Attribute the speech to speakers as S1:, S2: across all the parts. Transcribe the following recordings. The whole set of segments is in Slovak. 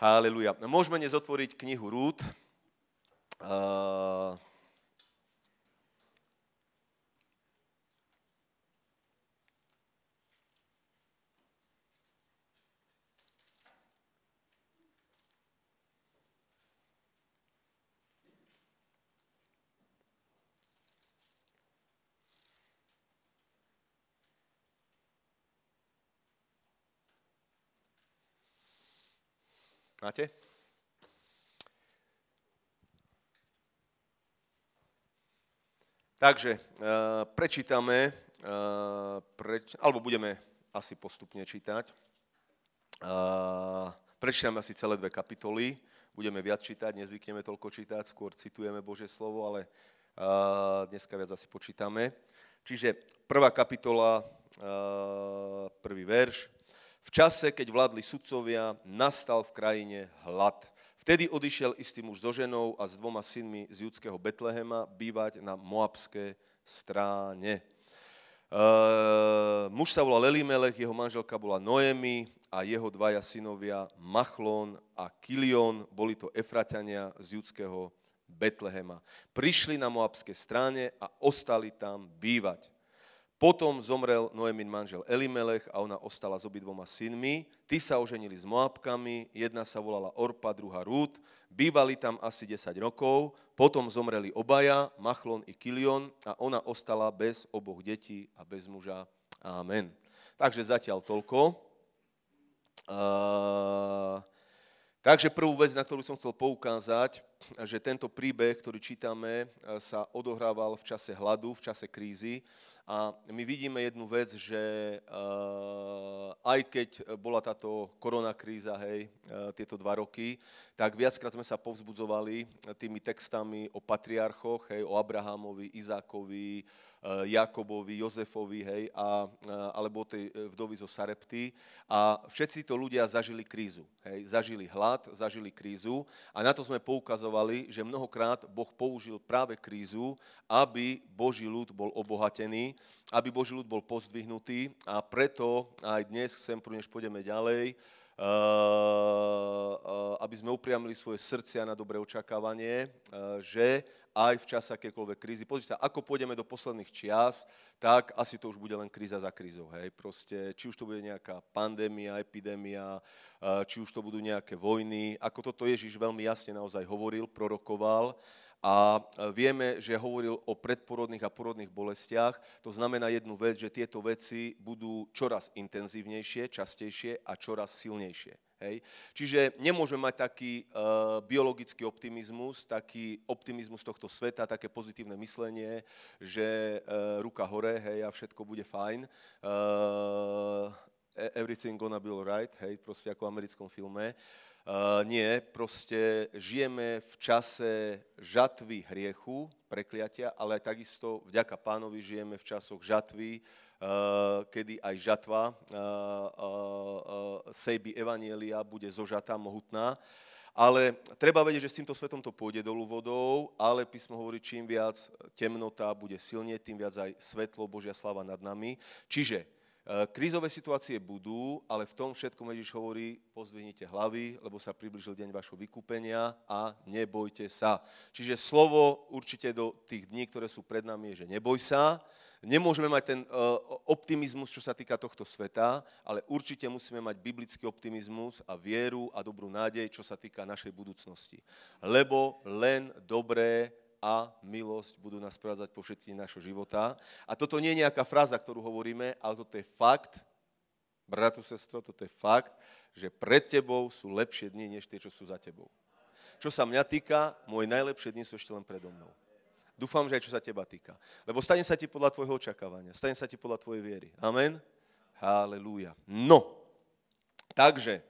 S1: Haleluja. Môžeme dnes otvoriť knihu Rút. Uh, Máte? Takže eh, prečítame, uh, preč, alebo budeme asi postupne čítať. Eh, prečítame asi celé dve kapitoly. Budeme viac čítať, nezvykneme toľko čítať, skôr citujeme Bože slovo, ale dneska viac asi počítame. Čiže prvá kapitola, prvý verš. V čase, keď vládli sudcovia, nastal v krajine hlad. Vtedy odišiel istý muž so ženou a s dvoma synmi z judského Betlehema bývať na moabské stráne. Uh, muž sa volal Elimelech, jeho manželka bola Noemi a jeho dvaja synovia Machlon a Kilion, boli to Efratania z judského Betlehema. Prišli na moabské strane a ostali tam bývať. Potom zomrel Noemin manžel Elimelech a ona ostala s obidvoma synmi. Tí sa oženili s Moabkami, jedna sa volala Orpa, druhá Rút. Bývali tam asi 10 rokov, potom zomreli obaja, Machlon i Kilion a ona ostala bez oboch detí a bez muža. Amen. Takže zatiaľ toľko. takže prvú vec, na ktorú som chcel poukázať, že tento príbeh, ktorý čítame, sa odohrával v čase hladu, v čase krízy a my vidíme jednu vec, že eh, aj keď bola táto koronakríza, hej, eh, tieto dva roky, tak viackrát sme sa povzbudzovali tými textami o patriarchoch, hej, o Abrahamovi, Izákovi, Eh, Jakobovi, Jozefovi, hej, a, eh, alebo tej eh, vdovy zo Sarepty. A všetci to ľudia zažili krízu. Hej, zažili hlad, zažili krízu a na to sme poukazovali, že mnohokrát Boh použil práve krízu, aby Boží ľud bol obohatený, aby Boží ľud bol pozdvihnutý a preto aj dnes chcem, než pôjdeme ďalej, aby sme upriamili svoje srdcia na dobré očakávanie, že aj v čase akékoľvek krízy. Pozrite sa, ako pôjdeme do posledných čias, tak asi to už bude len kríza za krízou. Hej. Proste, či už to bude nejaká pandémia, epidémia, či už to budú nejaké vojny, ako toto Ježiš veľmi jasne naozaj hovoril, prorokoval. A vieme, že hovoril o predporodných a porodných bolestiach. To znamená jednu vec, že tieto veci budú čoraz intenzívnejšie, častejšie a čoraz silnejšie. Hej. Čiže nemôžeme mať taký uh, biologický optimizmus, taký optimizmus tohto sveta, také pozitívne myslenie, že uh, ruka hore hej, a všetko bude fajn. Uh, everything gonna be alright, hej, proste ako v americkom filme. Uh, nie, proste žijeme v čase žatvy hriechu, prekliatia, ale takisto vďaka pánovi žijeme v časoch žatvy, Eh, kedy aj žatva eh, eh, sejby Evanielia bude zožatá mohutná. Ale treba vedieť, že s týmto svetom to pôjde dolu vodou, ale písmo hovorí, čím viac temnota bude silne, tým viac aj svetlo, Božia slava nad nami. Čiže Krízové situácie budú, ale v tom všetkom Ježiš hovorí, pozvinite hlavy, lebo sa približil deň vašho vykúpenia a nebojte sa. Čiže slovo určite do tých dní, ktoré sú pred nami, je, že neboj sa, Nemôžeme mať ten e, optimizmus, čo sa týka tohto sveta, ale určite musíme mať biblický optimizmus a vieru a dobrú nádej, čo sa týka našej budúcnosti. Lebo len dobré a milosť budú nás prevádzať po všetky našho života. A toto nie je nejaká fráza, ktorú hovoríme, ale toto je fakt, bratu, sestro, toto je fakt, že pred tebou sú lepšie dni, než tie, čo sú za tebou. Čo sa mňa týka, moje najlepšie dni sú ešte len predo mnou. Dúfam, že aj čo sa teba týka. Lebo stane sa ti podľa tvojho očakávania, stane sa ti podľa tvojej viery. Amen? Halelúja. No, takže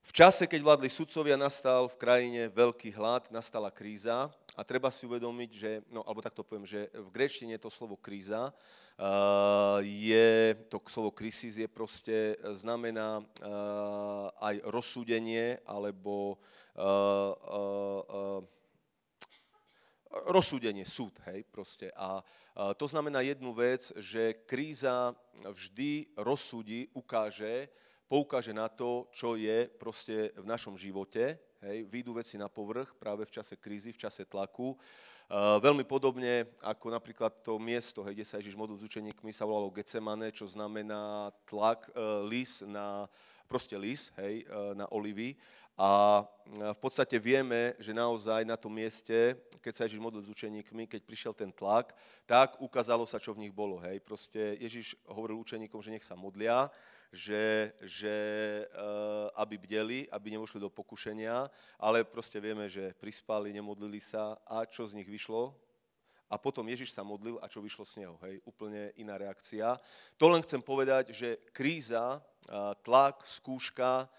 S1: v čase, keď vládli sudcovia, nastal v krajine veľký hlad, nastala kríza a treba si uvedomiť, že, no alebo takto poviem, že v grečtine to slovo kríza uh, je, to slovo krisis je proste, eh, znamená uh, aj rozsúdenie alebo uh, rozsúdenie, súd, hej, proste. A, to znamená jednu vec, že kríza vždy rozsúdi, ukáže, poukáže na to, čo je proste v našom živote, hej, výjdu veci na povrch práve v čase krízy, v čase tlaku. veľmi podobne ako napríklad to miesto, hej, kde sa Ježiš modlil s učeníkmi, sa volalo Getsemane, čo znamená tlak, uh, lis na, proste lis, hej, e, na olivy. A e, v podstate vieme, že naozaj na tom mieste, keď sa Ježiš modlil s učeníkmi, keď prišiel ten tlak, tak ukázalo sa, čo v nich bolo. Hej. Proste Ježiš hovoril učeníkom, že nech sa modlia, že, že e, aby bdeli, aby nevošli do pokušenia, ale proste vieme, že prispali, nemodlili sa a čo z nich vyšlo? A potom Ježiš sa modlil a čo vyšlo z neho. Hej, úplne iná reakcia. To len chcem povedať, že kríza, e, tlak, skúška,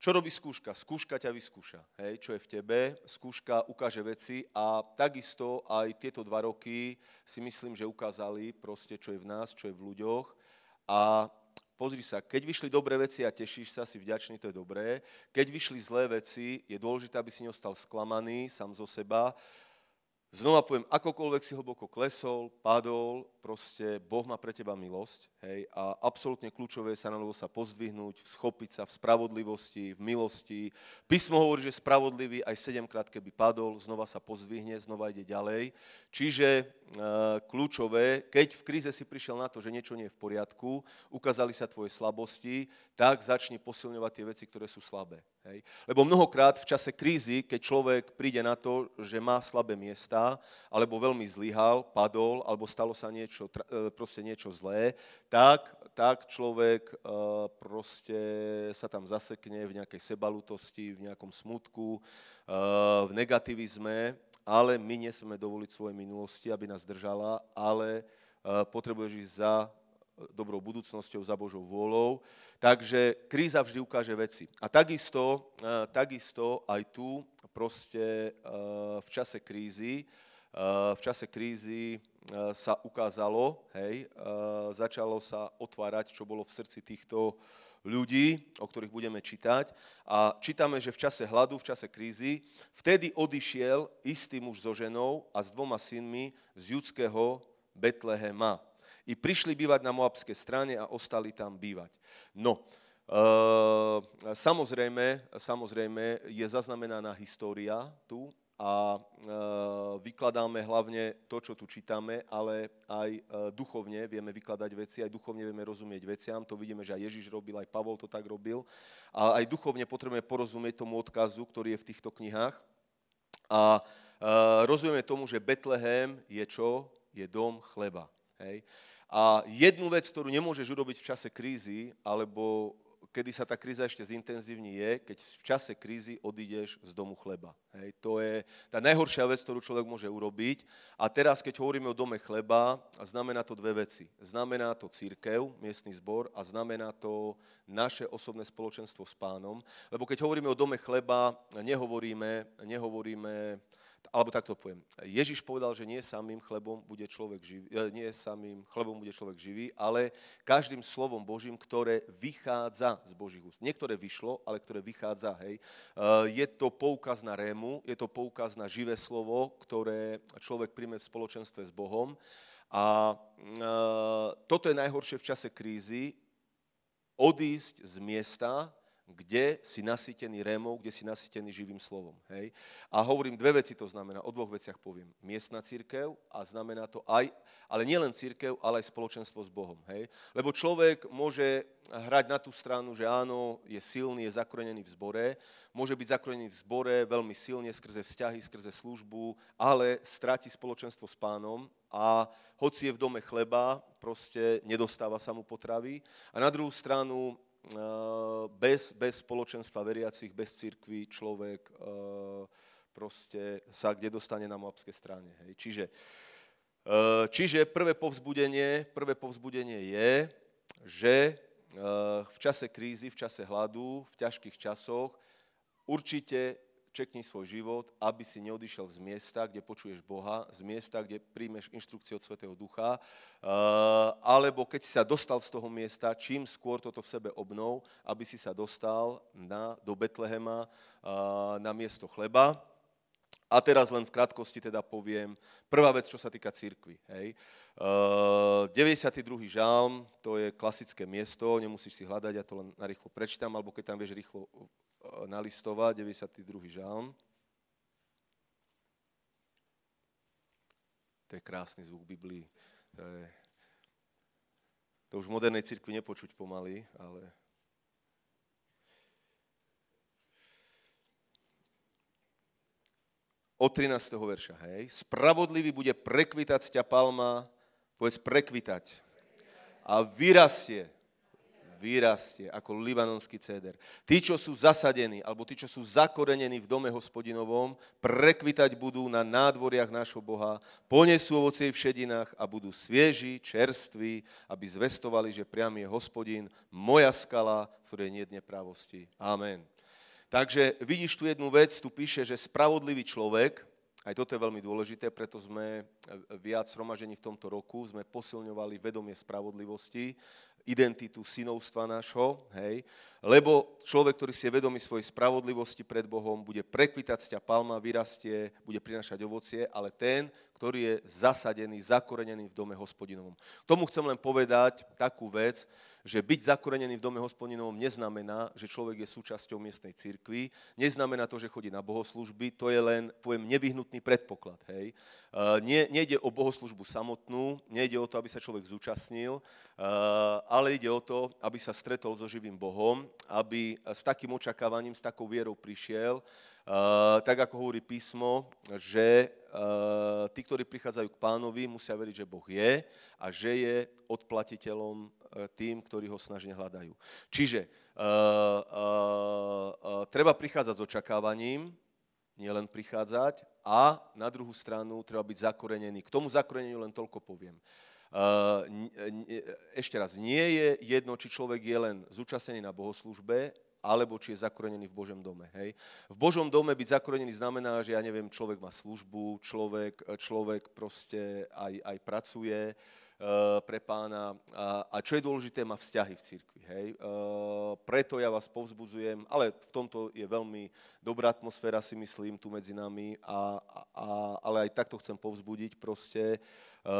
S1: čo robí skúška? Skúška ťa vyskúša, hej, čo je v tebe. Skúška ukáže veci a takisto aj tieto dva roky si myslím, že ukázali proste, čo je v nás, čo je v ľuďoch. A pozri sa, keď vyšli dobré veci a tešíš sa, si vďačný, to je dobré. Keď vyšli zlé veci, je dôležité, aby si neostal sklamaný sám zo seba. Znova poviem, akokoľvek si hlboko klesol, padol, proste Boh má pre teba milosť hej, a absolútne kľúčové je sa na novo sa pozdvihnúť, schopiť sa v spravodlivosti, v milosti. Písmo hovorí, že spravodlivý aj sedemkrát, keby padol, znova sa pozdvihne, znova ide ďalej. Čiže e, kľúčové, keď v kríze si prišiel na to, že niečo nie je v poriadku, ukázali sa tvoje slabosti, tak začni posilňovať tie veci, ktoré sú slabé. Hej. Lebo mnohokrát v čase krízy, keď človek príde na to, že má slabé miesta, alebo veľmi zlyhal, padol, alebo stalo sa niečo, niečo, e, proste niečo zlé, tak, tak človek e, proste sa tam zasekne v nejakej sebalutosti, v nejakom smutku, e, v negativizme, ale my nesmieme dovoliť svojej minulosti, aby nás držala, ale potrebuješ ísť za dobrou budúcnosťou, za Božou vôľou. Takže kríza vždy ukáže veci. A takisto, takisto aj tu proste v čase krízy Eh, v čase krízy eh, sa ukázalo, hej, eh, začalo sa otvárať, čo bolo v srdci týchto ľudí, o ktorých budeme čítať. A čítame, že v čase hladu, v čase krízy, vtedy odišiel istý muž so ženou a s dvoma synmi z judského Betlehema. I prišli bývať na moabskej strane a ostali tam bývať. No, e, samozrejme, samozrejme je zaznamenaná história tu a e, vykladáme hlavne to, čo tu čítame, ale aj e, duchovne vieme vykladať veci, aj duchovne vieme rozumieť veciam. To vidíme, že aj Ježiš robil, aj Pavol to tak robil. A aj duchovne potrebujeme porozumieť tomu odkazu, ktorý je v týchto knihách. A e, rozumieme tomu, že Betlehem je čo? Je dom chleba. Hej? A jednu vec, ktorú nemôžeš urobiť v čase krízy, alebo kedy sa tá kríza ešte zintenzívni, je, keď v čase krízy odídeš z domu chleba. Hej, to je tá najhoršia vec, ktorú človek môže urobiť. A teraz, keď hovoríme o dome chleba, znamená to dve veci. Znamená to církev, miestny zbor a znamená to naše osobné spoločenstvo s pánom. Lebo keď hovoríme o dome chleba, nehovoríme, nehovoríme alebo takto poviem. Ježiš povedal, že nie samým chlebom bude človek živý, e, nie samým chlebom bude človek živý, ale každým slovom Božím, ktoré vychádza z Božích úst. Niektoré vyšlo, ale ktoré vychádza, hej. E, je to poukaz na rému, je to poukaz na živé slovo, ktoré človek príjme v spoločenstve s Bohom. A e, toto je najhoršie v čase krízy, odísť z miesta, kde si nasytený Rémou, kde si nasytený živým slovom. Hej? A hovorím, dve veci to znamená, o dvoch veciach poviem. Miestna církev a znamená to aj, ale nielen církev, ale aj spoločenstvo s Bohom. Hej? Lebo človek môže hrať na tú stranu, že áno, je silný, je zakorenený v zbore, môže byť zakorenený v zbore veľmi silne skrze vzťahy, skrze službu, ale stráti spoločenstvo s pánom a hoci je v dome chleba, proste nedostáva sa mu potravy. A na druhú stranu Eh, bez, bez spoločenstva veriacich, bez církvy človek eh, proste sa kde dostane na moabské strane. Hej. Čiže, eh, čiže prvé, povzbudenie, prvé povzbudenie je, že v čase krízy, v čase hladu, v ťažkých časoch určite čekni svoj život, aby si neodišiel z miesta, kde počuješ Boha, z miesta, kde príjmeš inštrukcie od Svetého Ducha, eh, alebo keď si sa dostal z toho miesta, čím skôr toto v sebe obnov, aby si sa dostal na, do Betlehema eh, na miesto chleba. A teraz len v krátkosti teda poviem prvá vec, čo sa týka církvy. Hej. E, eh, 92. žalm, to je klasické miesto, nemusíš si hľadať, ja to len narýchlo prečítam, alebo keď tam vieš rýchlo Eh, nalistovať, 92. žalm. To je krásny zvuk Biblii. To, je... to už v modernej cirkvi nepočuť pomaly, ale... Od 13. verša, hej. Spravodlivý bude prekvitať ťa palma, povedz prekvitať. A vyrastie vyrastie ako libanonský céder. Tí, čo sú zasadení, alebo tí, čo sú zakorenení v dome hospodinovom, prekvitať budú na nádvoriach nášho Boha, ponesú ovocie v šedinách a budú svieži, čerství, aby zvestovali, že priam je hospodin, moja skala, v ktorej nie je právosti. Amen. Takže vidíš tu jednu vec, tu píše, že spravodlivý človek, aj toto je veľmi dôležité, preto sme viac romažení v tomto roku, sme posilňovali vedomie spravodlivosti, identitu synovstva nášho, hej, lebo človek, ktorý si je vedomý svojej spravodlivosti pred Bohom, bude prekvitať ťa palma, vyrastie, bude prinašať ovocie, ale ten, ktorý je zasadený, zakorenený v dome hospodinovom. K tomu chcem len povedať takú vec, že byť zakorenený v dome hospodinovom neznamená, že človek je súčasťou miestnej cirkvi, neznamená to, že chodí na bohoslužby, to je len, poviem, nevyhnutný predpoklad. Hej. E, nie, nejde o bohoslužbu samotnú, nejde o to, aby sa človek zúčastnil, e, ale ide o to, aby sa stretol so živým Bohom, aby s takým očakávaním, s takou vierou prišiel, Eh, tak ako hovorí písmo, že eh, tí, ktorí prichádzajú k pánovi, musia veriť, že Boh je a že je odplatiteľom eh, tým, ktorí ho snažne hľadajú. Čiže treba prichádzať s očakávaním, nielen prichádzať, a na druhú stranu treba byť zakorenený. K tomu zakoreneniu len toľko poviem. E, ešte raz, nie je jedno, či človek je len zúčastnený na bohoslužbe, alebo či je zakorenený v Božom dome. Hej? V Božom dome byť zakorenený znamená, že ja neviem, človek má službu, človek, človek proste aj, aj pracuje eh, pre pána. A, a čo je dôležité, má vzťahy v cirkvi. Hej? E, preto ja vás povzbudzujem, ale v tomto je veľmi dobrá atmosféra, si myslím, tu medzi nami, a, a, ale aj takto chcem povzbudiť proste e,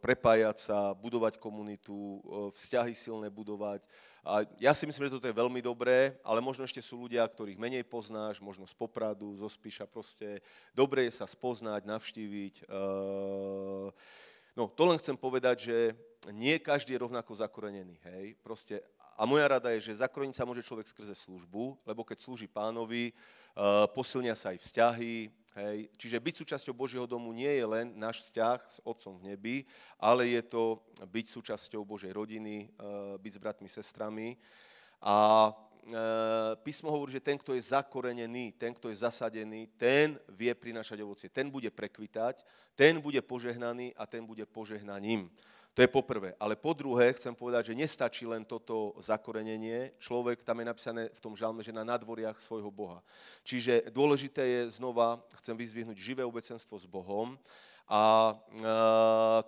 S1: prepájať sa, budovať komunitu, vzťahy silné budovať, a ja si myslím, že toto je veľmi dobré, ale možno ešte sú ľudia, ktorých menej poznáš, možno z Popradu, zo Spiša, proste dobre je sa spoznať, navštíviť. Eh, no, to len chcem povedať, že nie každý je rovnako zakorenený, hej. Proste, a moja rada je, že zakoreniť sa môže človek skrze službu, lebo keď slúži pánovi, eh, posilnia sa aj vzťahy, Hej. Čiže byť súčasťou Božieho domu nie je len náš vzťah s Otcom v nebi, ale je to byť súčasťou Božej rodiny, eh, byť s bratmi, sestrami. A eh, písmo hovorí, že ten, kto je zakorenený, ten, kto je zasadený, ten vie prinašať ovocie, ten bude prekvitať, ten bude požehnaný a ten bude požehnaním. To je poprvé. Ale po druhé, chcem povedať, že nestačí len toto zakorenenie. Človek, tam je napísané v tom žalme, že na nadvoriach svojho Boha. Čiže dôležité je znova, chcem vyzvihnúť živé obecenstvo s Bohom. A e,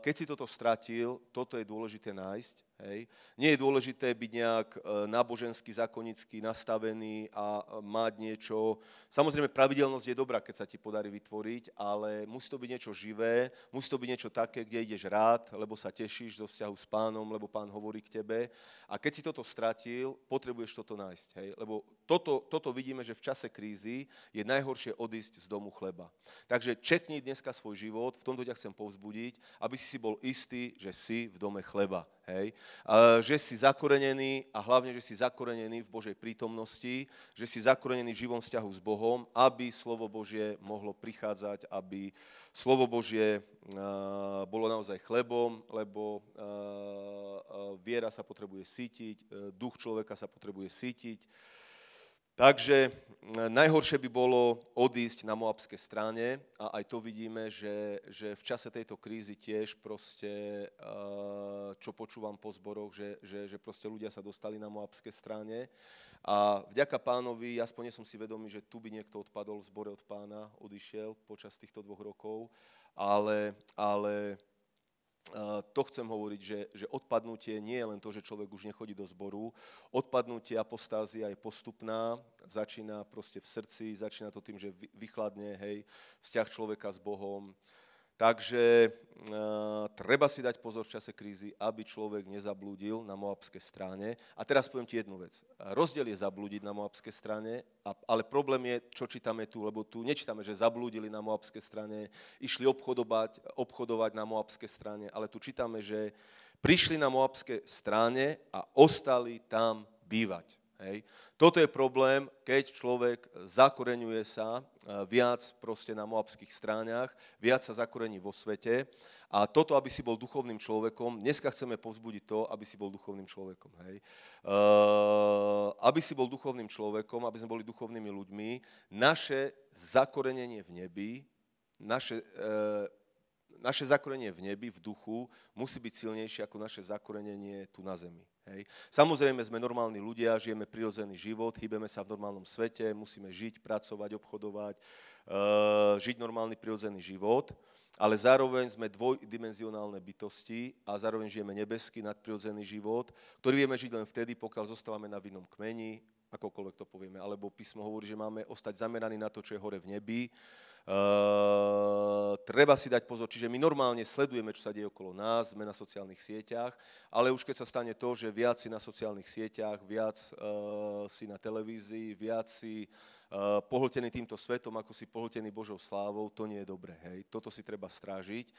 S1: keď si toto stratil, toto je dôležité nájsť. Hej. Nie je dôležité byť nejak e, nábožensky, zákonicky nastavený a e, mať niečo. Samozrejme, pravidelnosť je dobrá, keď sa ti podarí vytvoriť, ale musí to byť niečo živé, musí to byť niečo také, kde ideš rád, lebo sa tešíš zo vzťahu s pánom, lebo pán hovorí k tebe. A keď si toto stratil, potrebuješ toto nájsť. Hej. Lebo toto, toto vidíme, že v čase krízy je najhoršie odísť z domu chleba. Takže čekni dneska svoj život, v tomto ťa chcem povzbudiť, aby si si bol istý, že si v dome chleba Hej? Že si zakorenený a hlavne, že si zakorenený v Božej prítomnosti, že si zakorenený v živom vzťahu s Bohom, aby slovo Božie mohlo prichádzať, aby slovo Božie eh, bolo naozaj chlebom, lebo eh, eh, viera sa potrebuje sítiť, duch človeka sa potrebuje sítiť. Takže e, najhoršie by bolo odísť na moabské strane a aj to vidíme, že, že v čase tejto krízy tiež proste, e, čo počúvam po zboroch, že, že, že proste ľudia sa dostali na moabské strane a vďaka pánovi, aspoň som si vedomý, že tu by niekto odpadol v zbore od pána, odišiel počas týchto dvoch rokov, ale, ale Eh, to chcem hovoriť, že, že odpadnutie nie je len to, že človek už nechodí do zboru. Odpadnutie apostázia je postupná, začína proste v srdci, začína to tým, že vychladne hej, vzťah človeka s Bohom, Takže eh, treba si dať pozor v čase krízy, aby človek nezablúdil na moabskej strane. A teraz poviem ti jednu vec. Rozdiel je zablúdiť na moabskej strane, ale problém je, čo čítame tu, lebo tu nečítame, že zablúdili na moabskej strane, išli obchodovať, obchodovať na moabskej strane, ale tu čítame, že prišli na moabskej strane a ostali tam bývať. Hej. Toto je problém, keď človek zakoreňuje sa e, viac proste na moabských stráňach, viac sa zakorení vo svete a toto, aby si bol duchovným človekom, dneska chceme povzbudiť to, aby si bol duchovným človekom. Hej. Uh, aby si bol duchovným človekom, aby sme boli duchovnými ľuďmi, naše zakorenenie v nebi, naše uh, naše zakorenie v nebi, v duchu, musí byť silnejšie ako naše zakorenenie tu na zemi. Hej. Samozrejme, sme normálni ľudia, žijeme prirodzený život, hýbeme sa v normálnom svete, musíme žiť, pracovať, obchodovať, e, žiť normálny prirodzený život, ale zároveň sme dvojdimenzionálne bytosti a zároveň žijeme nebeský, nadprirodzený život, ktorý vieme žiť len vtedy, pokiaľ zostávame na vinnom kmeni, akokoľvek to povieme, alebo písmo hovorí, že máme ostať zameraní na to, čo je hore v nebi, Eh, treba si dať pozor, čiže my normálne sledujeme, čo sa deje okolo nás, sme na sociálnych sieťach, ale už keď sa stane to, že viac si na sociálnych sieťach, viac uh, si na televízii, viac si uh, pohltený týmto svetom, ako si pohltený Božou slávou, to nie je dobré. Hej. Toto si treba strážiť.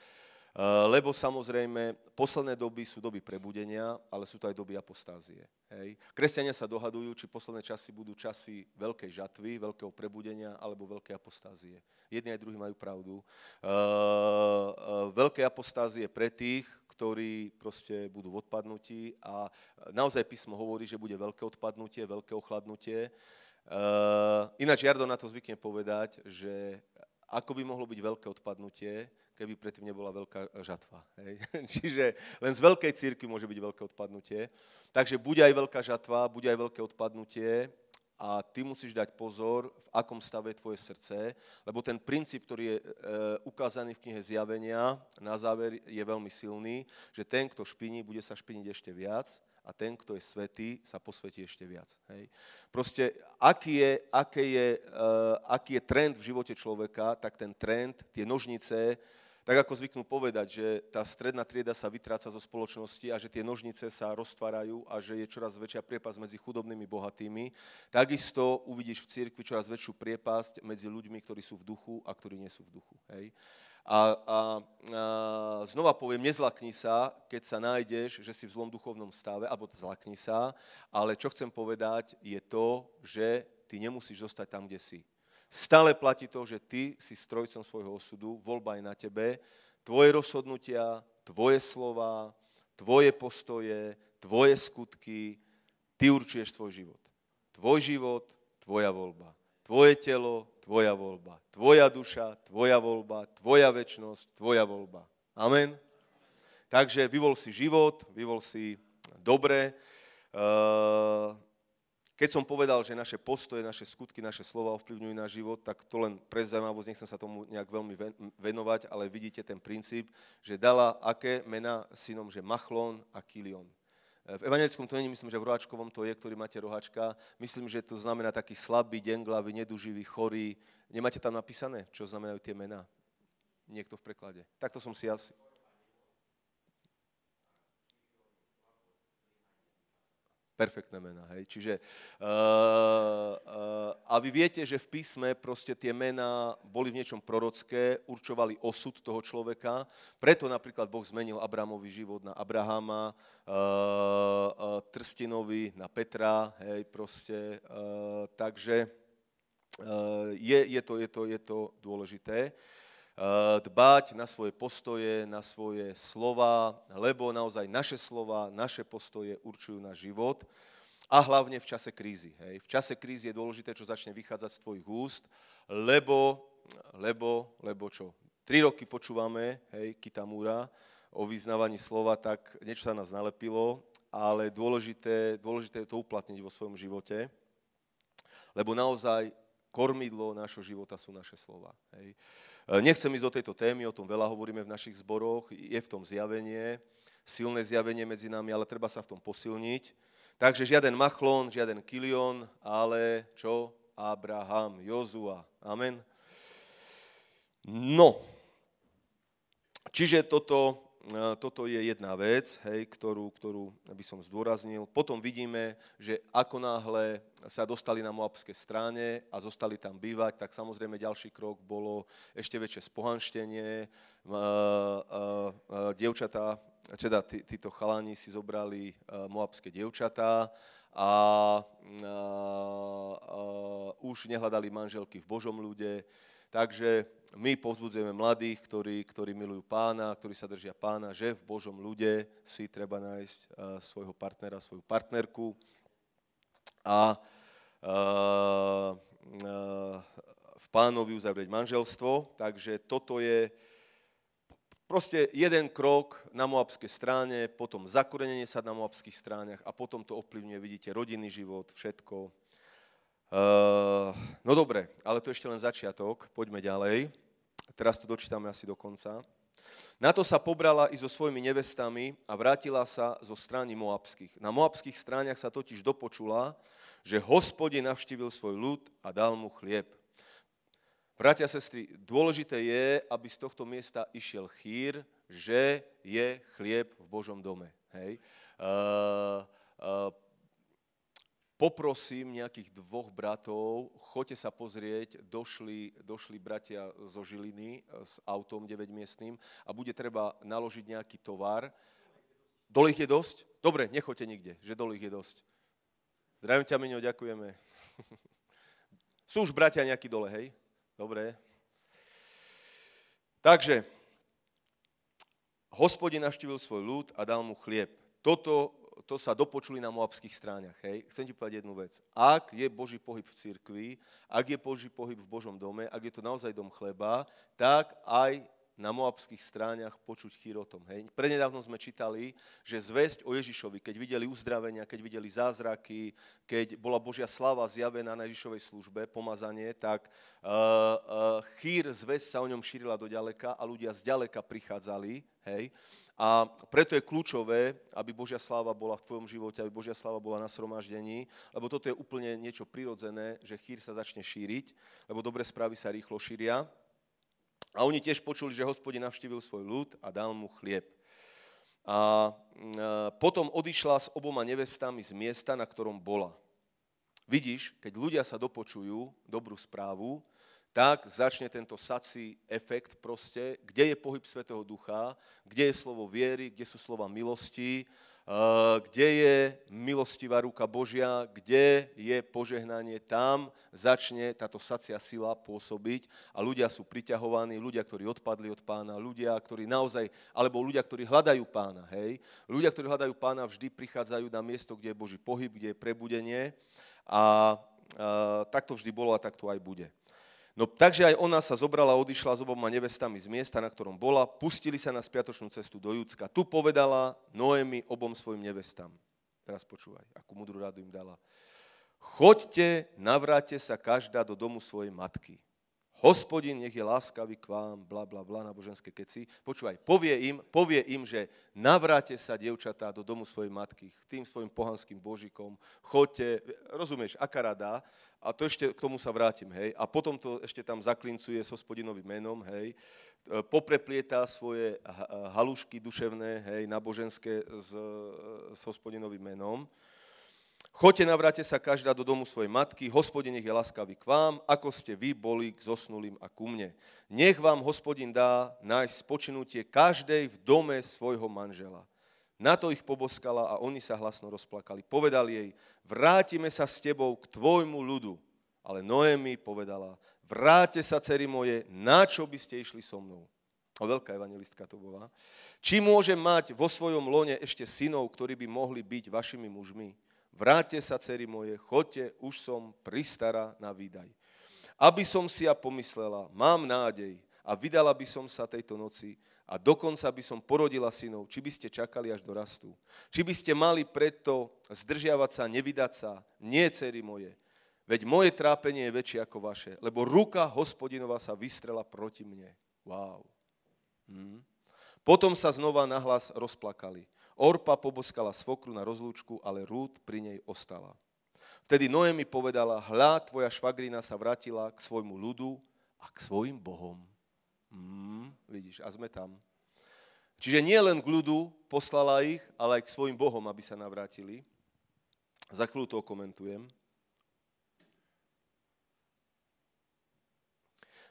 S1: Eh, lebo samozrejme, posledné doby sú doby prebudenia, ale sú to aj doby apostázie. Hej. Kresťania sa dohadujú, či posledné časy budú časy veľkej žatvy, veľkého prebudenia alebo veľkej apostázie. Jedni aj druhí majú pravdu. Eh, eh, veľké apostázie pre tých, ktorí proste budú v odpadnutí a naozaj písmo hovorí, že bude veľké odpadnutie, veľké ochladnutie. Uh, ináč Jardo na to zvykne povedať, že ako by mohlo byť veľké odpadnutie, keby predtým nebola veľká žatva. Hej. Čiže len z veľkej círky môže byť veľké odpadnutie. Takže buď aj veľká žatva, buď aj veľké odpadnutie a ty musíš dať pozor, v akom stave je tvoje srdce, lebo ten princíp, ktorý je e, ukázaný v knihe Zjavenia, na záver je veľmi silný, že ten, kto špiní, bude sa špiniť ešte viac a ten, kto je svetý, sa posvetí ešte viac. Hej. Proste, aký je, aké je, uh, aký je trend v živote človeka, tak ten trend, tie nožnice tak ako zvyknú povedať, že tá stredná trieda sa vytráca zo spoločnosti a že tie nožnice sa roztvárajú a že je čoraz väčšia priepasť medzi chudobnými bohatými, takisto uvidíš v cirkvi čoraz väčšiu priepasť medzi ľuďmi, ktorí sú v duchu a ktorí nie sú v duchu. Hej? A, a, a znova poviem, nezlakni sa, keď sa nájdeš, že si v zlom duchovnom stave, alebo zlakni sa, ale čo chcem povedať je to, že ty nemusíš zostať tam, kde si. Stále platí to, že ty si strojcom svojho osudu, voľba je na tebe, tvoje rozhodnutia, tvoje slova, tvoje postoje, tvoje skutky, ty určuješ svoj život. Tvoj život, tvoja voľba. Tvoje telo, tvoja voľba. Tvoja duša, tvoja voľba. Tvoja väčnosť, tvoja voľba. Amen. Takže vyvol si život, vyvol si dobre. Uh, keď som povedal, že naše postoje, naše skutky, naše slova ovplyvňujú náš život, tak to len pre zaujímavosť, nechcem sa tomu nejak veľmi venovať, ale vidíte ten princíp, že dala aké mena synom, že Machlon a Kilion. E, v evangelickom to není, myslím, že v roháčkovom to je, ktorý máte roháčka. Myslím, že to znamená taký slabý, denglavý, neduživý, chorý. Nemáte tam napísané, čo znamenajú tie mená? Niekto v preklade. Takto som si asi... perfektné mená, hej. Čiže, uh, uh, a vy viete, že v písme proste tie mená boli v niečom prorocké, určovali osud toho človeka, preto napríklad Boh zmenil Abrahamovi život na Abrahama, uh, uh, Trstinovi na Petra, hej, proste, uh, takže uh, je, je, to, je, to, je to dôležité. Uh, E, dbať na svoje postoje, na svoje slova, lebo naozaj naše slova, naše postoje určujú náš život. A hlavne v čase krízy. Hej. V čase krízy je dôležité, čo začne vychádzať z tvojich úst, lebo, lebo, lebo čo? Tri roky počúvame, hej, Kitamura, o vyznávaní slova, tak niečo sa nás nalepilo, ale dôležité, dôležité je to uplatniť vo svojom živote, lebo naozaj kormidlo nášho života sú naše slova. Hej. Uh, E, nechcem ísť do tejto témy, o tom veľa hovoríme v našich zboroch, je v tom zjavenie, silné zjavenie medzi nami, ale treba sa v tom posilniť. Takže žiaden Machlon, žiaden Kilion, ale čo? Abraham, Jozua. Amen. No, čiže toto toto je jedna vec, hej, ktorú, ktorú by som zdôraznil. Potom vidíme, že ako náhle sa dostali na moabské strane a zostali tam bývať, tak samozrejme ďalší krok bolo ešte väčšie spohanštenie. Dievčatá, teda tí, títo chalani si zobrali moabské dievčatá a, a, a už nehľadali manželky v Božom ľude, Takže my povzbudzujeme mladých, ktorí, ktorí milujú pána, ktorí sa držia pána, že v Božom ľude si treba nájsť uh, svojho partnera, svoju partnerku. A uh, uh, v pánovi uzavrieť manželstvo. Takže toto je proste jeden krok na moabskej strane, potom zakorenenie sa na moabských stráňach a potom to ovplyvňuje, vidíte, rodinný život, všetko, Uh, no dobre, ale to je ešte len začiatok, poďme ďalej. Teraz to dočítame asi do konca. Na to sa pobrala i so svojimi nevestami a vrátila sa zo strany Moabských. Na Moabských stráňach sa totiž dopočula, že hospodin navštívil svoj ľud a dal mu chlieb. Bratia, sestry, dôležité je, aby z tohto miesta išiel chýr, že je chlieb v Božom dome. Hej? Uh, uh, poprosím nejakých dvoch bratov, choďte sa pozrieť, došli, došli bratia zo Žiliny e, s autom 9-miestným a bude treba naložiť nejaký tovar. Dole ich je dosť? Dobre, nechoďte nikde, že dole ich je dosť. Zdravím ťa, Miňo, ďakujeme. Sú už bratia nejakí dole, hej? Dobre. Takže, hospodin navštívil svoj ľud a dal mu chlieb. Toto to sa dopočuli na moabských stráňach. Hej. Chcem ti povedať jednu vec. Ak je Boží pohyb v cirkvi, ak je Boží pohyb v Božom dome, ak je to naozaj dom chleba, tak aj na moabských stráňach počuť chirotom. Hej. Prednedávno sme čítali, že zväzť o Ježišovi, keď videli uzdravenia, keď videli zázraky, keď bola Božia slava zjavená na Ježišovej službe, pomazanie, tak uh, uh, chýr zväzť sa o ňom šírila do ďaleka a ľudia z ďaleka prichádzali. Hej. A preto je kľúčové, aby Božia sláva bola v tvojom živote, aby Božia sláva bola na sromaždení, lebo toto je úplne niečo prirodzené, že chýr sa začne šíriť, lebo dobré správy sa rýchlo šíria. A oni tiež počuli, že hospodin navštívil svoj ľud a dal mu chlieb. A mm, e, potom odišla s oboma nevestami z miesta, na ktorom bola. Vidíš, keď ľudia sa dopočujú dobrú správu, tak začne tento sací efekt proste, kde je pohyb Svetého Ducha, kde je slovo viery, kde sú slova milosti, eh, kde je milostivá ruka Božia, kde je požehnanie, tam začne táto sacia sila pôsobiť a ľudia sú priťahovaní, ľudia, ktorí odpadli od pána, ľudia, ktorí naozaj, alebo ľudia, ktorí hľadajú pána, hej. Ľudia, ktorí hľadajú pána, vždy prichádzajú na miesto, kde je Boží pohyb, kde je prebudenie a, a eh, tak to vždy bolo a tak to aj bude. No takže aj ona sa zobrala a odišla s oboma nevestami z miesta, na ktorom bola, pustili sa na spiatočnú cestu do Judska. Tu povedala Noemi obom svojim nevestám. Teraz počúvaj, akú mudrú radu im dala. Choďte, navráte sa každá do domu svojej matky hospodin nech je láskavý k vám, bla, bla, bla, náboženské keci. Počúvaj, povie im, povie im, že navráte sa, dievčatá, do domu svojej matky, k tým svojim pohanským božikom, chodte, rozumieš, aká rada, a to ešte k tomu sa vrátim, hej, a potom to ešte tam zaklincuje s hospodinovým menom, hej, e, popreplietá svoje e, halušky duševné, hej, náboženské s, e, s hospodinovým menom, Choďte, navráte sa každá do domu svojej matky, hospodin nech je laskavý k vám, ako ste vy boli k zosnulým a ku mne. Nech vám hospodin dá nájsť spočinutie každej v dome svojho manžela. Na to ich poboskala a oni sa hlasno rozplakali. povedali jej, vrátime sa s tebou k tvojmu ľudu. Ale Noemi povedala, vráte sa, cery moje, na čo by ste išli so mnou? A veľká evangelistka to bola. Či môže mať vo svojom lone ešte synov, ktorí by mohli byť vašimi mužmi? Vráte sa, cery moje, chodte, už som pristara na výdaj. Aby som si ja pomyslela, mám nádej a vydala by som sa tejto noci a dokonca by som porodila synov, či by ste čakali až do rastu. Či by ste mali preto zdržiavať sa, nevydať sa, nie, cery moje. Veď moje trápenie je väčšie ako vaše, lebo ruka hospodinova sa vystrela proti mne. Wow. Hmm. Potom sa znova nahlas rozplakali. Orpa poboskala svokru na rozlúčku, ale Rúd pri nej ostala. Vtedy Noemi povedala, hľa, tvoja švagrina sa vrátila k svojmu ľudu a k svojim bohom. Mm, vidíš, a sme tam. Čiže nie len k ľudu poslala ich, ale aj k svojim bohom, aby sa navrátili. Za chvíľu to komentujem.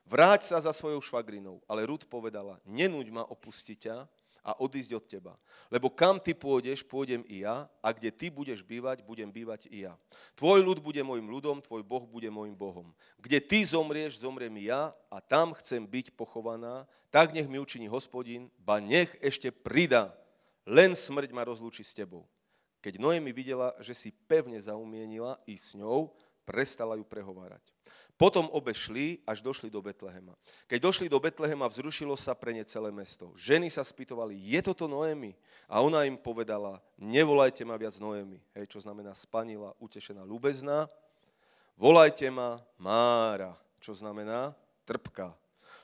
S1: vráť sa za svojou švagrinou. Ale Rud povedala, nenúď ma opustiť ťa a odísť od teba. Lebo kam ty pôjdeš, pôjdem i ja, a kde ty budeš bývať, budem bývať i ja. Tvoj ľud bude môjim ľudom, tvoj Boh bude môjim Bohom. Kde ty zomrieš, zomrem i ja a tam chcem byť pochovaná, tak nech mi učini hospodin, ba nech ešte prida, len smrť ma rozlúči s tebou. Keď Noemi videla, že si pevne zaumienila i s ňou, prestala ju prehovárať. Potom obešli, až došli do Betlehema. Keď došli do Betlehema, vzrušilo sa pre ne celé mesto. Ženy sa spýtovali, je toto Noemi? A ona im povedala, nevolajte ma viac Noemi, hej, čo znamená spanila, utešená, ľubezná. Volajte ma Mára, čo znamená trpka.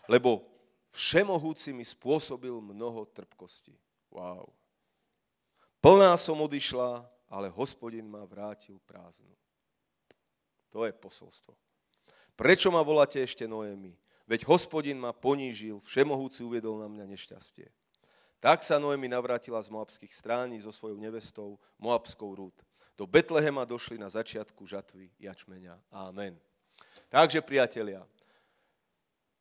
S1: Lebo všemohúci mi spôsobil mnoho trpkosti. Wow. Plná som odišla, ale hospodin ma vrátil prázdnu. To je posolstvo. Prečo ma voláte ešte Noemi? Veď hospodin ma ponížil, všemohúci uviedol na mňa nešťastie. Tak sa Noemi navrátila z moabských strání so svojou nevestou, moabskou rúd. Do Betlehema došli na začiatku žatvy jačmenia. Amen. Takže, priatelia,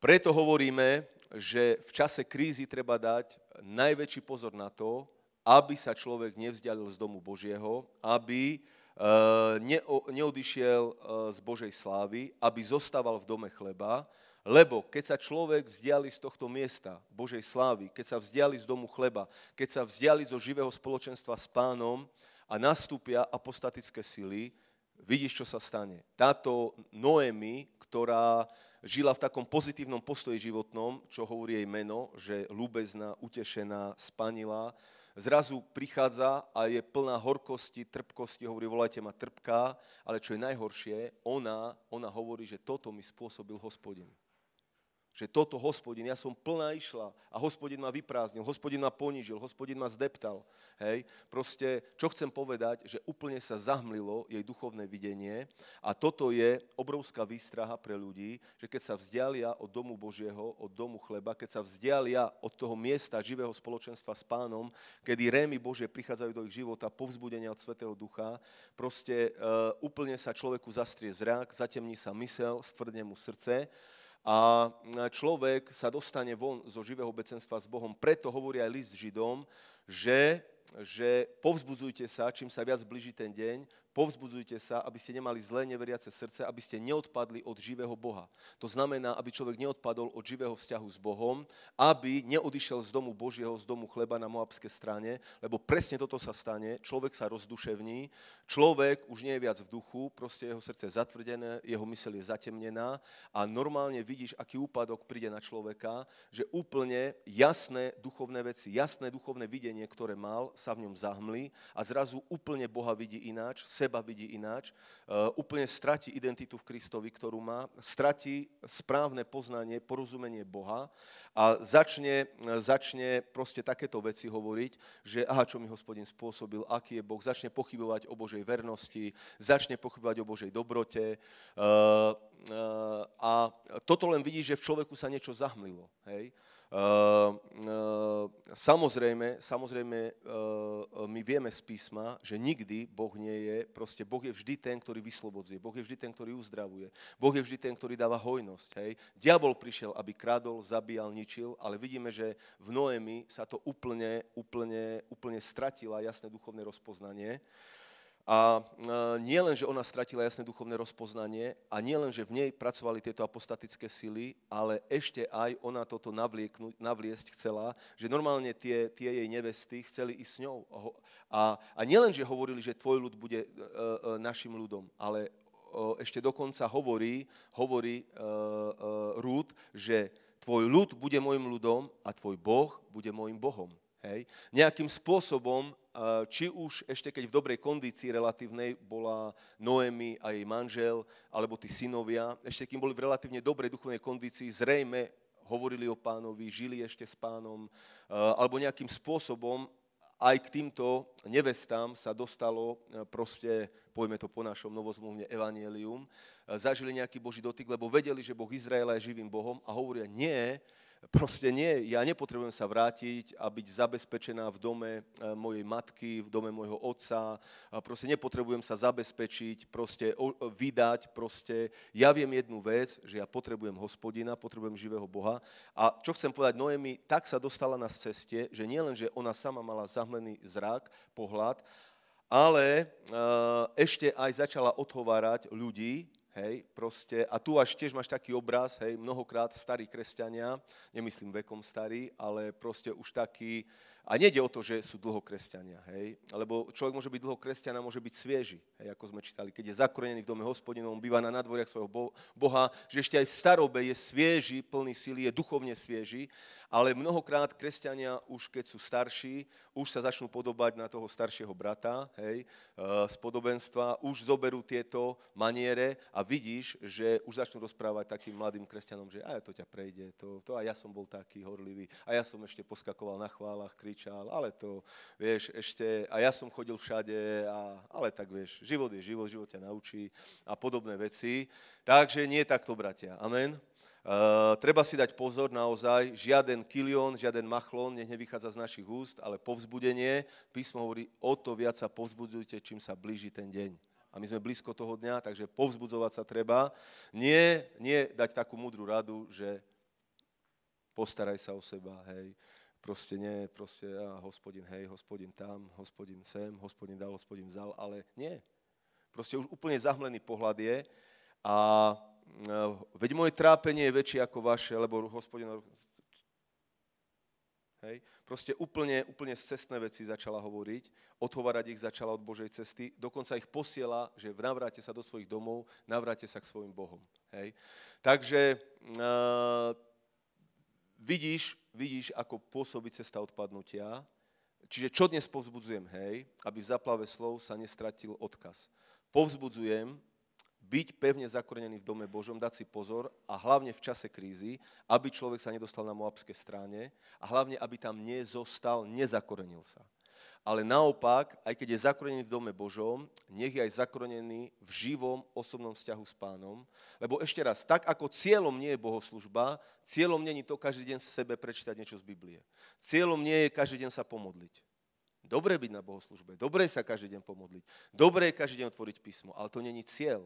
S1: preto hovoríme, že v čase krízy treba dať najväčší pozor na to, aby sa človek nevzdialil z domu Božieho, aby Eh, neodišiel eh, z Božej slávy, aby zostával v dome chleba, lebo keď sa človek vzdiali z tohto miesta, Božej slávy, keď sa vzdiali z domu chleba, keď sa vzdiali zo živého spoločenstva s pánom a nastúpia apostatické sily, vidíš, čo sa stane. Táto Noemi, ktorá žila v takom pozitívnom postoji životnom, čo hovorí jej meno, že ľúbezná, utešená, spanila, zrazu prichádza a je plná horkosti, trpkosti, hovorí, volajte ma trpká, ale čo je najhoršie, ona, ona hovorí, že toto mi spôsobil hospodin že toto hospodin, ja som plná išla a hospodin ma vyprázdnil, hospodin ma ponížil, hospodin ma zdeptal. Hej? Proste, čo chcem povedať, že úplne sa zahmlilo jej duchovné videnie a toto je obrovská výstraha pre ľudí, že keď sa vzdialia od domu Božieho, od domu chleba, keď sa vzdialia od toho miesta živého spoločenstva s pánom, kedy rémy Božie prichádzajú do ich života, povzbudenia od Svetého Ducha, proste e, úplne sa človeku zastrie zrak, zatemní sa mysel, stvrdne mu srdce a človek sa dostane von zo živého obecenstva s Bohom. Preto hovorí aj list Židom, že, že povzbudzujte sa, čím sa viac blíži ten deň, Povzbudzujte sa, aby ste nemali zlé neveriace srdce, aby ste neodpadli od živého Boha. To znamená, aby človek neodpadol od živého vzťahu s Bohom, aby neodišiel z domu Božieho, z domu chleba na moabskej strane, lebo presne toto sa stane, človek sa rozduševní, človek už nie je viac v duchu, proste jeho srdce je zatvrdené, jeho mysel je zatemnená a normálne vidíš, aký úpadok príde na človeka, že úplne jasné duchovné veci, jasné duchovné videnie, ktoré mal, sa v ňom zahmli a zrazu úplne Boha vidí ináč, seba vidí ináč, e, úplne stratí identitu v Kristovi, ktorú má, stratí správne poznanie, porozumenie Boha a začne, e, začne proste takéto veci hovoriť, že aha, čo mi hospodin spôsobil, aký je Boh, začne pochybovať o Božej vernosti, začne pochybovať o Božej dobrote e, a toto len vidí, že v človeku sa niečo zahmlilo. Hej? Ehm, ehm, samozrejme, samozrejme, ehm, my vieme z písma, že nikdy Boh nie je, proste Boh je vždy ten, ktorý vyslobodzuje, Boh je vždy ten, ktorý uzdravuje, Boh je vždy ten, ktorý dáva hojnosť. Hej. Diabol prišiel, aby kradol, zabíjal, ničil, ale vidíme, že v Noemi sa to úplne, úplne, úplne stratila jasné duchovné rozpoznanie. A e, nie len, že ona stratila jasné duchovné rozpoznanie a nie len, že v nej pracovali tieto apostatické sily, ale ešte aj ona toto navliesť chcela, že normálne tie, tie jej nevesty chceli ísť s ňou. A, a nie len, že hovorili, že tvoj ľud bude e, e, našim ľudom, ale ešte dokonca hovorí, hovorí Rúd, že tvoj ľud bude môjim ľudom a tvoj Boh bude môjim Bohom. Hej. Nejakým spôsobom, e, či už ešte keď v dobrej kondícii relatívnej bola Noemi a jej manžel, alebo tí synovia, ešte kým boli v relatívne dobrej duchovnej kondícii, zrejme hovorili o pánovi, žili ešte s pánom, e, alebo nejakým spôsobom aj k týmto nevestám sa dostalo e, proste, povieme to po našom novozmluvne, evanielium. Zažili nejaký Boží dotyk, lebo vedeli, že Boh Izraela je živým Bohom a hovoria, nie, Proste nie, ja nepotrebujem sa vrátiť a byť zabezpečená v dome e, mojej matky, v dome mojho otca. Proste nepotrebujem sa zabezpečiť, proste vydať, proste. Ja viem jednu vec, že ja potrebujem hospodina, potrebujem živého Boha. A čo chcem povedať, Noemi tak sa dostala na ceste, že nielen, že ona sama mala zahmlený zrak, pohľad, ale e, ešte aj začala odhovárať ľudí, Hej, proste, a tu až tiež máš taký obraz, hej, mnohokrát starí kresťania, nemyslím vekom starí, ale proste už taký, a nejde o to, že sú dlho kresťania, hej, lebo človek môže byť dlho kresťan a môže byť svieži, hej, ako sme čítali, keď je zakorenený v dome on býva na nadvoriach svojho Boha, že ešte aj v starobe je svieži, plný síly, je duchovne svieži, ale mnohokrát kresťania, už keď sú starší, už sa začnú podobať na toho staršieho brata, hej, e, z podobenstva, už zoberú tieto maniere a vidíš, že už začnú rozprávať takým mladým kresťanom, že aj to ťa prejde, to, to a ja som bol taký horlivý, a ja som ešte poskakoval na chválach, kričal, ale to, vieš, ešte, a ja som chodil všade, a, ale tak vieš, život je život, život ťa naučí a podobné veci. Takže nie takto, bratia. Amen. Eh, treba si dať pozor naozaj, žiaden kilión, žiaden machlón, nech nevychádza z našich úst, ale povzbudenie. Písmo hovorí, o to viac sa povzbudzujte, čím sa blíži ten deň. A my sme blízko toho dňa, takže povzbudzovať sa treba. Nie, nie dať takú múdru radu, že postaraj sa o seba, hej. Proste nie, proste a hospodin hej, hospodin tam, hospodin sem, hospodin dal, hospodin vzal, ale nie. Proste už úplne zahmlený pohľad je a Eh, veď moje trápenie je väčšie ako vaše, lebo hospodina... Hej. Proste úplne, úplne cestné veci začala hovoriť, odhovárať ich začala od Božej cesty, dokonca ich posiela, že navráte sa do svojich domov, navráte sa k svojim Bohom. Hej. Takže uh, vidíš, vidíš, ako pôsobí cesta odpadnutia. Čiže čo dnes povzbudzujem, hej, aby v zaplave slov sa nestratil odkaz. Povzbudzujem, byť pevne zakorenený v dome Božom, dať si pozor a hlavne v čase krízy, aby človek sa nedostal na moabské strane a hlavne, aby tam nezostal, nezakorenil sa. Ale naopak, aj keď je zakorenený v dome Božom, nech je aj zakorenený v živom osobnom vzťahu s pánom. Lebo ešte raz, tak ako cieľom nie je bohoslužba, cieľom nie je to každý deň z sebe prečítať niečo z Biblie. Cieľom nie je každý deň sa pomodliť. Dobre byť na bohoslužbe, dobre sa každý deň pomodliť, dobre je každý deň otvoriť písmo, ale to není cieľ.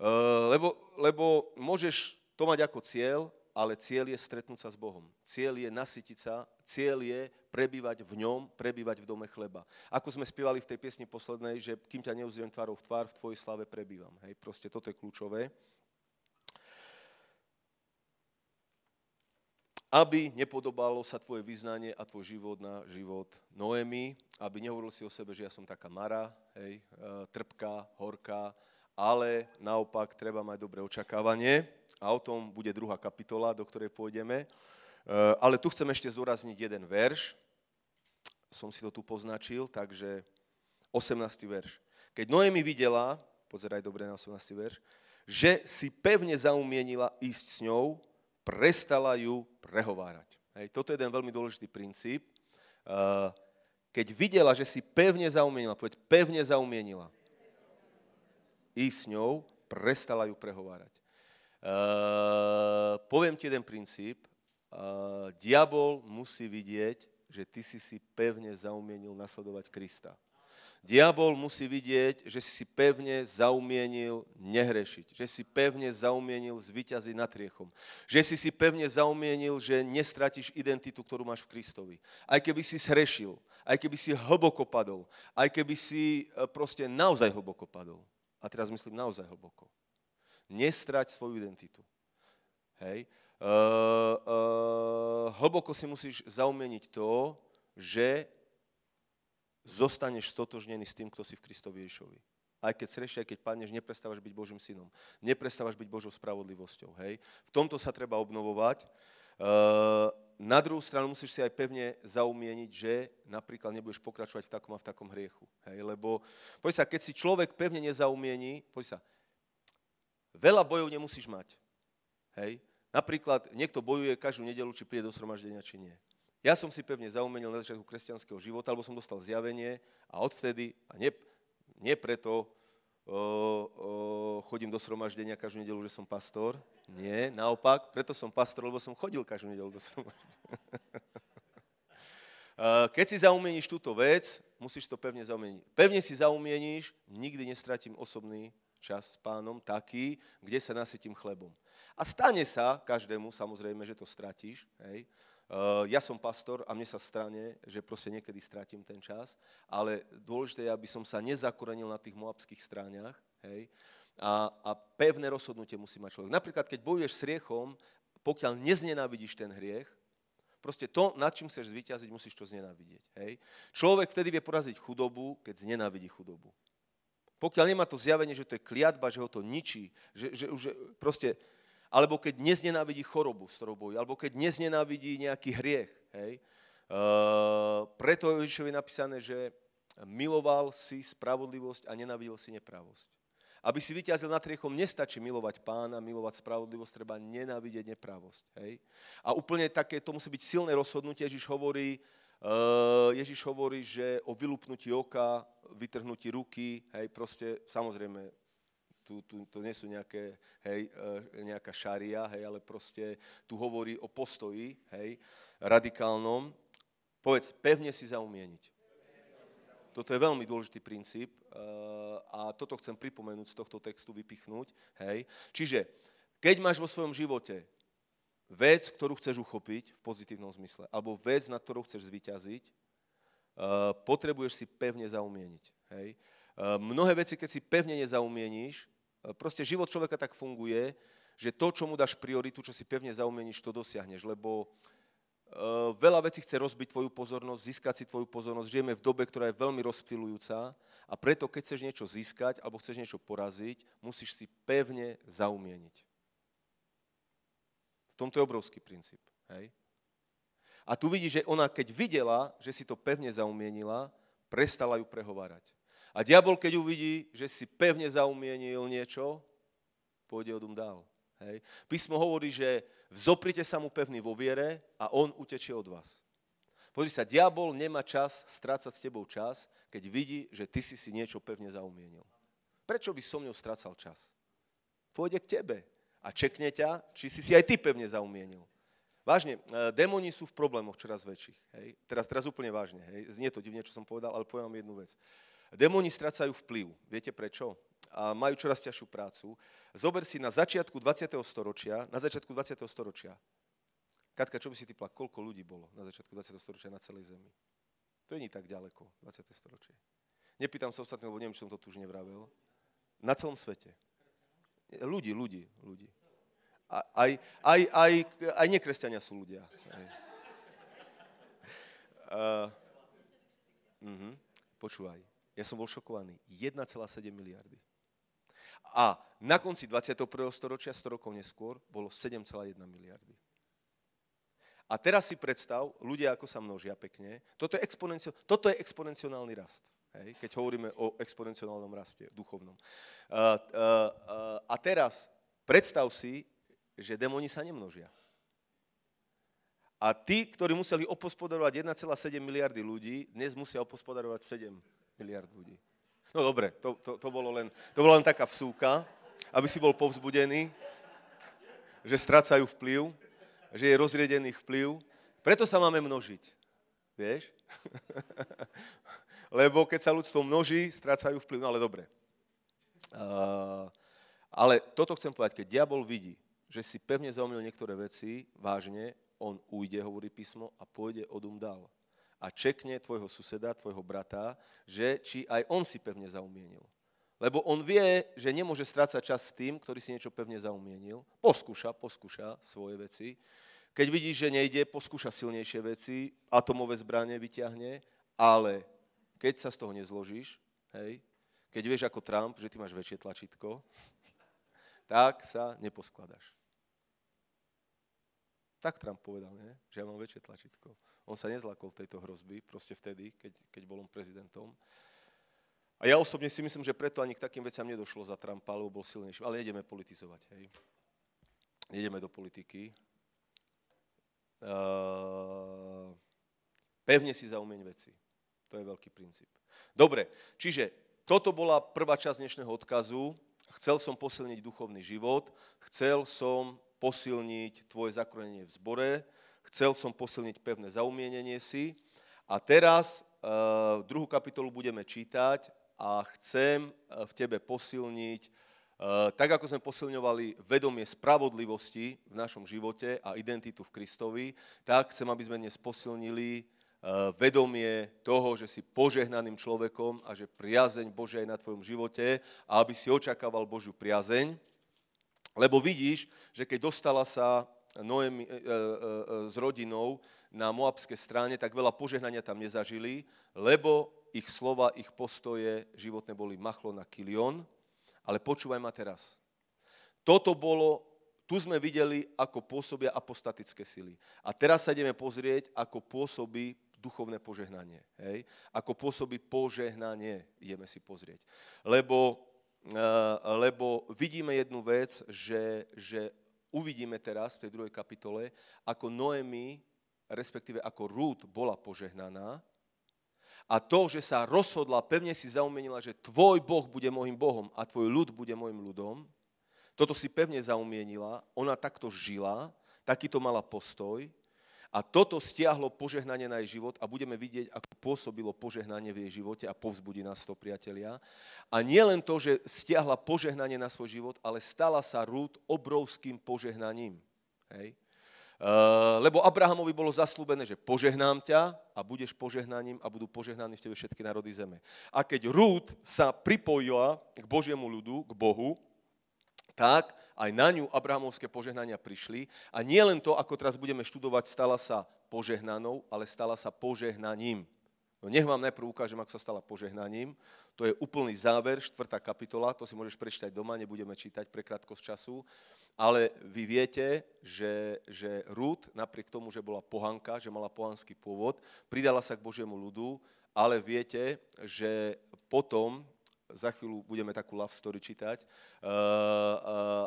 S1: Eh, lebo, lebo môžeš to mať ako cieľ, ale cieľ je stretnúť sa s Bohom. Cieľ je nasytiť sa, cieľ je prebývať v ňom, prebývať v dome chleba. Ako sme spievali v tej piesni poslednej, že kým ťa neuzriem tvárou v tvár, v tvojej slave prebývam. Hej, proste toto je kľúčové. aby nepodobalo sa tvoje vyznanie a tvoj život na život Noemi, aby nehovoril si o sebe, že ja som taká mara, hej, eh, trpká, horká, ale naopak treba mať dobré očakávanie a o tom bude druhá kapitola, do ktorej pôjdeme. E, ale tu chcem ešte zúrazniť jeden verš, som si to tu poznačil, takže 18. verš. Keď Noemi videla, pozeraj dobre na 18. verš, že si pevne zaumienila ísť s ňou, prestala ju prehovárať. Hej, toto je jeden veľmi dôležitý princíp. E, keď videla, že si pevne zaumienila, povedz pevne zaumienila, ísť s ňou, prestala ju prehovárať. Uh, poviem ti jeden princíp. Uh, diabol musí vidieť, že ty si si pevne zaumienil nasledovať Krista. Diabol musí vidieť, že si si pevne zaumienil nehrešiť, že si pevne zaumienil zvyťaziť nad riechom, že si si pevne zaumienil, že nestratíš identitu, ktorú máš v Kristovi. Aj keby si shrešil, aj keby si hlboko padol, aj keby si e, proste naozaj hlboko padol a teraz myslím naozaj hlboko, nestrať svoju identitu. Hej? Uh, uh, hlboko si musíš zaumeniť to, že zostaneš stotožnený s tým, kto si v Kristovi Ježišovi. Aj keď sreš, aj keď padneš, neprestávaš byť Božím synom. Neprestávaš byť Božou spravodlivosťou. Hej? V tomto sa treba obnovovať. Uh, na druhú stranu musíš si aj pevne zaumieniť, že napríklad nebudeš pokračovať v takom a v takom hriechu. Hej, lebo, poď sa, keď si človek pevne nezaumiení, poď sa, veľa bojov nemusíš mať. Hej, napríklad niekto bojuje každú nedelu, či príde do sromaždenia, či nie. Ja som si pevne zaumenil na začiatku kresťanského života, alebo som dostal zjavenie a odvtedy, a nie, nie preto, o, o, chodím do sromaždenia každú nedelu, že som pastor. Nie, naopak, preto som pastor, lebo som chodil každú nedelu do sromaždenia. Keď si zaumieniš túto vec, musíš to pevne zaumieniť. Pevne si zaumieníš, nikdy nestratím osobný čas s pánom taký, kde sa nasytím chlebom. A stane sa každému, samozrejme, že to stratíš, hej, Eh, ja som pastor a mne sa strane, že proste niekedy strátim ten čas, ale dôležité je, aby som sa nezakorenil na tých moabských stráňach, hej, a, a pevné rozhodnutie musí mať človek. Napríklad, keď bojuješ s riechom, pokiaľ neznenávidíš ten hriech, proste to, nad čím chceš zvyťaziť, musíš to znenávidieť. Hej? Človek vtedy vie poraziť chudobu, keď znenávidí chudobu. Pokiaľ nemá to zjavenie, že to je kliatba, že ho to ničí, že, že už proste alebo keď dnes nenávidí chorobu, s ktorou bojí, alebo keď dnes nenávidí nejaký hriech. Hej? Uh, preto Ježišovi je napísané, že miloval si spravodlivosť a nenávidel si nepravosť. Aby si vyťazil nad hriechom, nestačí milovať pána, milovať spravodlivosť, treba nenávidieť nepravosť. Hej? A úplne také, to musí byť silné rozhodnutie. Ježiš hovorí, uh, Ježiš hovorí, že o vylúpnutí oka, vytrhnutí ruky, hej, proste, samozrejme, tu, tu, to nie sú nejaké, hej, e, nejaká šaria, hej, ale proste tu hovorí o postoji, hej, radikálnom. Povedz, pevne si zaumieniť. Toto je veľmi dôležitý princíp e, a toto chcem pripomenúť z tohto textu, vypichnúť. Hej. Čiže, keď máš vo svojom živote vec, ktorú chceš uchopiť v pozitívnom zmysle, alebo vec, nad ktorou chceš zvyťaziť, e, potrebuješ si pevne zaumieniť. Hej. Mnohé veci, keď si pevne nezaumieníš, E, proste život človeka tak funguje, že to, čo mu dáš prioritu, čo si pevne zaumeníš, to dosiahneš, lebo e, veľa vecí chce rozbiť tvoju pozornosť, získať si tvoju pozornosť. Žijeme v dobe, ktorá je veľmi rozptilujúca a preto, keď chceš niečo získať alebo chceš niečo poraziť, musíš si pevne zaumieniť. V tomto je obrovský princíp. Hej? A tu vidíš, že ona keď videla, že si to pevne zaumienila, prestala ju prehovárať. A diabol, keď uvidí, že si pevne zaumienil niečo, pôjde odum dál. Hej. Písmo hovorí, že vzoprite sa mu pevný vo viere a on utečie od vás. Pozri sa, diabol nemá čas strácať s tebou čas, keď vidí, že ty si si niečo pevne zaumienil. Prečo by som mnou strácal čas? Pôjde k tebe a čekne ťa, či si si aj ty pevne zaumienil. Vážne, e, démoni sú v problémoch čoraz väčších. Hej. Teraz, teraz úplne vážne. Hej. Znie to divne, čo som povedal, ale poviem vám jednu vec. Demóni strácajú vplyv. Viete prečo? A majú čoraz ťažšiu prácu. Zober si na začiatku 20. storočia, na začiatku 20. storočia. Katka, čo by si typla, koľko ľudí bolo na začiatku 20. storočia na celej Zemi? To nie tak ďaleko, 20. storočie. Nepýtam sa ostatní, lebo neviem, či som to tu už nevravel. Na celom svete. Ľudí, ľudí, ľudí. aj, aj, aj, aj nekresťania sú ľudia. Aj. Uh, uh-huh. Počúvaj. Ja som bol šokovaný. 1,7 miliardy. A na konci 21. storočia, 100 rokov neskôr, bolo 7,1 miliardy. A teraz si predstav, ľudia ako sa množia pekne, toto je, exponencio, toto je exponenciálny rast. Hej? Keď hovoríme o exponenciálnom raste, duchovnom. Uh, uh, uh, a teraz predstav si, že demoni sa nemnožia. A tí, ktorí museli opospodarovať 1,7 miliardy ľudí, dnes musia opospodarovať 7 miliard ľudí. No dobre, to, to, to, bolo len, to bolo len taká vsúka, aby si bol povzbudený, že strácajú vplyv, že je rozriedený vplyv. Preto sa máme množiť, vieš? Lebo keď sa ľudstvo množí, strácajú vplyv. No ale dobre. Uh, ale toto chcem povedať, keď diabol vidí, že si pevne zaumil niektoré veci, vážne, on ujde, hovorí písmo, a pôjde odum dál a čekne tvojho suseda, tvojho brata, že či aj on si pevne zaumienil. Lebo on vie, že nemôže strácať čas s tým, ktorý si niečo pevne zaumienil. Poskúša, poskúša svoje veci. Keď vidí, že nejde, poskúša silnejšie veci, atomové zbranie vyťahne, ale keď sa z toho nezložíš, hej, keď vieš ako Trump, že ty máš väčšie tlačítko, tak sa neposkladaš. Tak Trump povedal, nie? že ja mám väčšie tlačítko. On sa nezlakol tejto hrozby, proste vtedy, keď, keď bol on prezidentom. A ja osobne si myslím, že preto ani k takým veciam nedošlo za Trumpa, lebo bol silnejší. Ale ideme politizovať, hej. Ideme do politiky. Uh, pevne si zaumieň veci. To je veľký princíp. Dobre, čiže toto bola prvá časť dnešného odkazu. Chcel som posilniť duchovný život, chcel som posilniť tvoje zakronenie v zbore, chcel som posilniť pevné zaumienenie si. A teraz uh, druhú kapitolu budeme čítať a chcem eh, v tebe posilniť, uh, tak ako sme posilňovali vedomie spravodlivosti v našom živote a identitu v Kristovi, tak chcem, aby sme dnes posilnili vedomie toho, že si požehnaným človekom a že priazeň Božia je na tvojom živote a aby si očakával Božiu priazeň. Lebo vidíš, že keď dostala sa Noemi, e, e, e, s rodinou na moabské strane, tak veľa požehnania tam nezažili, lebo ich slova, ich postoje životné boli machlo na kilion. Ale počúvaj ma teraz. Toto bolo, tu sme videli, ako pôsobia apostatické sily. A teraz sa ideme pozrieť, ako pôsobí duchovné požehnanie. Hej? Ako pôsobí požehnanie, ideme si pozrieť. Lebo Eh, lebo vidíme jednu vec, že, že uvidíme teraz v tej druhej kapitole, ako Noemi, respektíve ako Rút bola požehnaná a to, že sa rozhodla, pevne si zaumienila, že tvoj Boh bude môjim Bohom a tvoj ľud bude môjim ľudom, toto si pevne zaumienila, ona takto žila, takýto mala postoj a toto stiahlo požehnanie na jej život a budeme vidieť, ako pôsobilo požehnanie v jej živote a povzbudí nás to, priatelia. A nie len to, že stiahla požehnanie na svoj život, ale stala sa Rúd obrovským požehnaním. Hej? Eh, lebo Abrahamovi bolo zaslúbené, že požehnám ťa a budeš požehnaním a budú požehnaní v tebe všetky národy zeme. A keď Rúd sa pripojila k Božiemu ľudu, k Bohu, tak aj na ňu abrahamovské požehnania prišli. A nie len to, ako teraz budeme študovať, stala sa požehnanou, ale stala sa požehnaním. No nech vám najprv ukážem, ako sa stala požehnaním. To je úplný záver, štvrtá kapitola, to si môžeš prečítať doma, nebudeme čítať pre krátkosť času. Ale vy viete, že, že Rúd, napriek tomu, že bola pohanka, že mala pohanský pôvod, pridala sa k Božiemu ľudu, ale viete, že potom za chvíľu budeme takú love story čítať, eh, eh,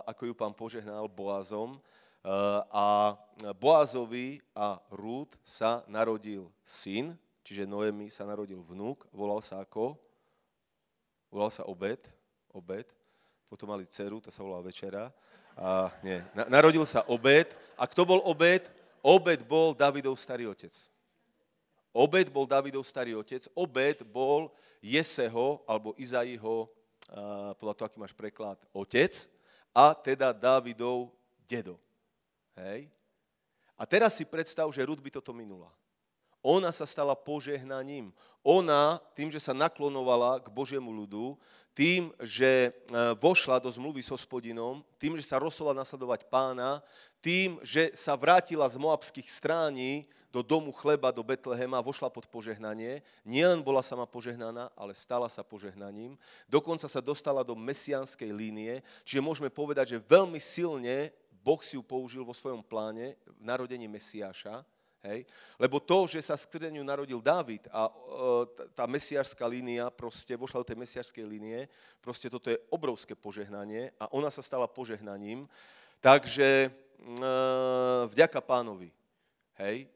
S1: ako ju pán požehnal Boazom. Eh, a Boazovi a Rúd sa narodil syn, čiže Noemi sa narodil vnúk, volal sa ako? Volal sa Obed, Obed. Potom mali dceru, tá sa volala Večera. A, nie, narodil sa Obed. A kto bol Obed? Obed bol Davidov starý otec. Obed bol Davidov starý otec, Obed bol Jeseho alebo Izaiho, eh, podľa toho, aký máš preklad, otec a teda Davidov dedo. Hej? A teraz si predstav, že Rud by toto minula. Ona sa stala požehnaním. Ona, tým, že sa naklonovala k Božiemu ľudu, tým, že e, vošla do zmluvy s hospodinom, tým, že sa rozhodla nasledovať pána, tým, že sa vrátila z moabských strání do domu chleba, do Betlehema, vošla pod požehnanie. Nielen bola sama požehnaná, ale stala sa požehnaním. Dokonca sa dostala do mesianskej línie, čiže môžeme povedať, že veľmi silne Boh si ju použil vo svojom pláne v narodení Mesiáša Hej? Lebo to, že sa ňu narodil Dávid a e, tá mesiarská línia proste vošla do tej mesiarskej línie, proste toto je obrovské požehnanie a ona sa stala požehnaním. Takže e, vďaka pánovi. Hej?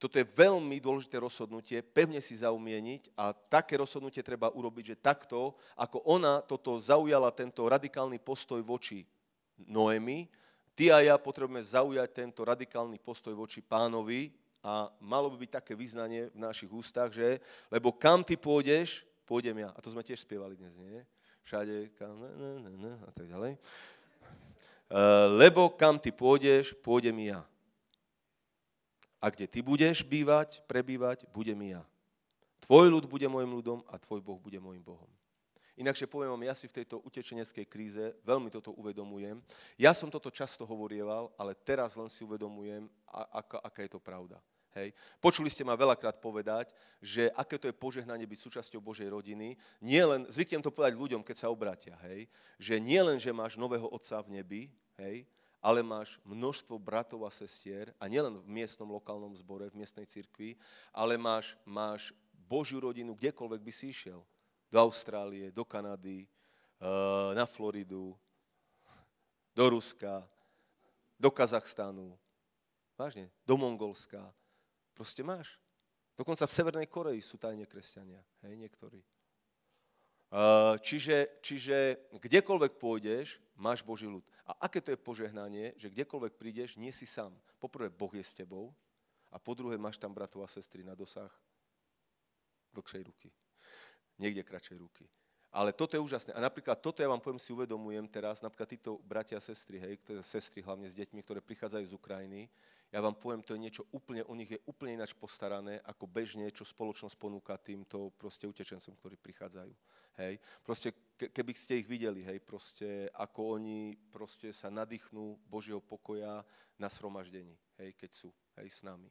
S1: Toto je veľmi dôležité rozhodnutie, pevne si zaumieniť a také rozhodnutie treba urobiť, že takto, ako ona toto zaujala, tento radikálny postoj voči Noemi, ty a ja potrebujeme zaujať tento radikálny postoj voči pánovi, a malo by byť také vyznanie v našich ústach, že lebo kam ty pôjdeš, pôjdem ja. A to sme tiež spievali dnes, nie? Všade, kam, ne, ne, ne, ne a tak ďalej. E, lebo kam ty pôjdeš, pôjdem ja. A kde ty budeš bývať, prebývať, budem ja. Tvoj ľud bude môjim ľudom a tvoj Boh bude môjim Bohom. Inakšie poviem vám, ja si v tejto utečeneckej kríze veľmi toto uvedomujem. Ja som toto často hovorieval, ale teraz len si uvedomujem, aká, aká je to pravda. Hej. Počuli ste ma veľakrát povedať, že aké to je požehnanie byť súčasťou Božej rodiny. Nie len, zvyknem to povedať ľuďom, keď sa obrátia, hej, že nie len, že máš nového otca v nebi, hej, ale máš množstvo bratov a sestier, a nielen v miestnom lokálnom zbore, v miestnej cirkvi, ale máš, máš Božiu rodinu, kdekoľvek by si išiel do Austrálie, do Kanady, eh, na Floridu, do Ruska, do Kazachstanu, vážne, do Mongolska. Proste máš. Dokonca v Severnej Koreji sú tajne kresťania, hej, niektorí. Eh, čiže, čiže kdekoľvek pôjdeš, máš Boží ľud. A aké to je požehnanie, že kdekoľvek prídeš, nie si sám. Poprvé, Boh je s tebou a po druhé, máš tam bratov a sestry na dosah dlhšej ruky niekde kračej ruky. Ale toto je úžasné. A napríklad toto ja vám poviem, si uvedomujem teraz, napríklad títo bratia a sestry, hej, ktoré, sestry hlavne s deťmi, ktoré prichádzajú z Ukrajiny, ja vám poviem, to je niečo úplne, o nich je úplne ináč postarané, ako bežne, čo spoločnosť ponúka týmto proste utečencom, ktorí prichádzajú. Hej. Proste, keby ste ich videli, hej, proste, ako oni proste sa nadýchnú Božieho pokoja na sromaždení, hej, keď sú hej, s nami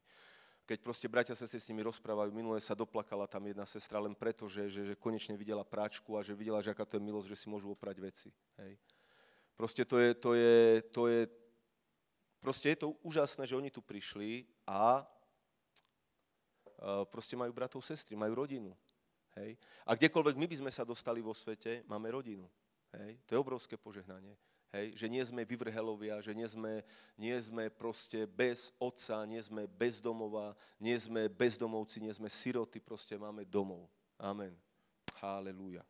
S1: keď proste bratia sa s nimi rozprávajú, minule sa doplakala tam jedna sestra len preto, že, že, že konečne videla práčku a že videla, že aká to je milosť, že si môžu oprať veci. Hej. Proste to je, to je, to je, proste je to úžasné, že oni tu prišli a e, proste majú bratov, sestry, majú rodinu. Hej. A kdekoľvek my by sme sa dostali vo svete, máme rodinu. Hej. To je obrovské požehnanie. Hej, že nie sme vyvrhelovia, že nie sme, nie sme proste bez otca, nie sme bez domova, nie sme bezdomovci, nie sme siroty, proste máme domov. Amen. Halelúja.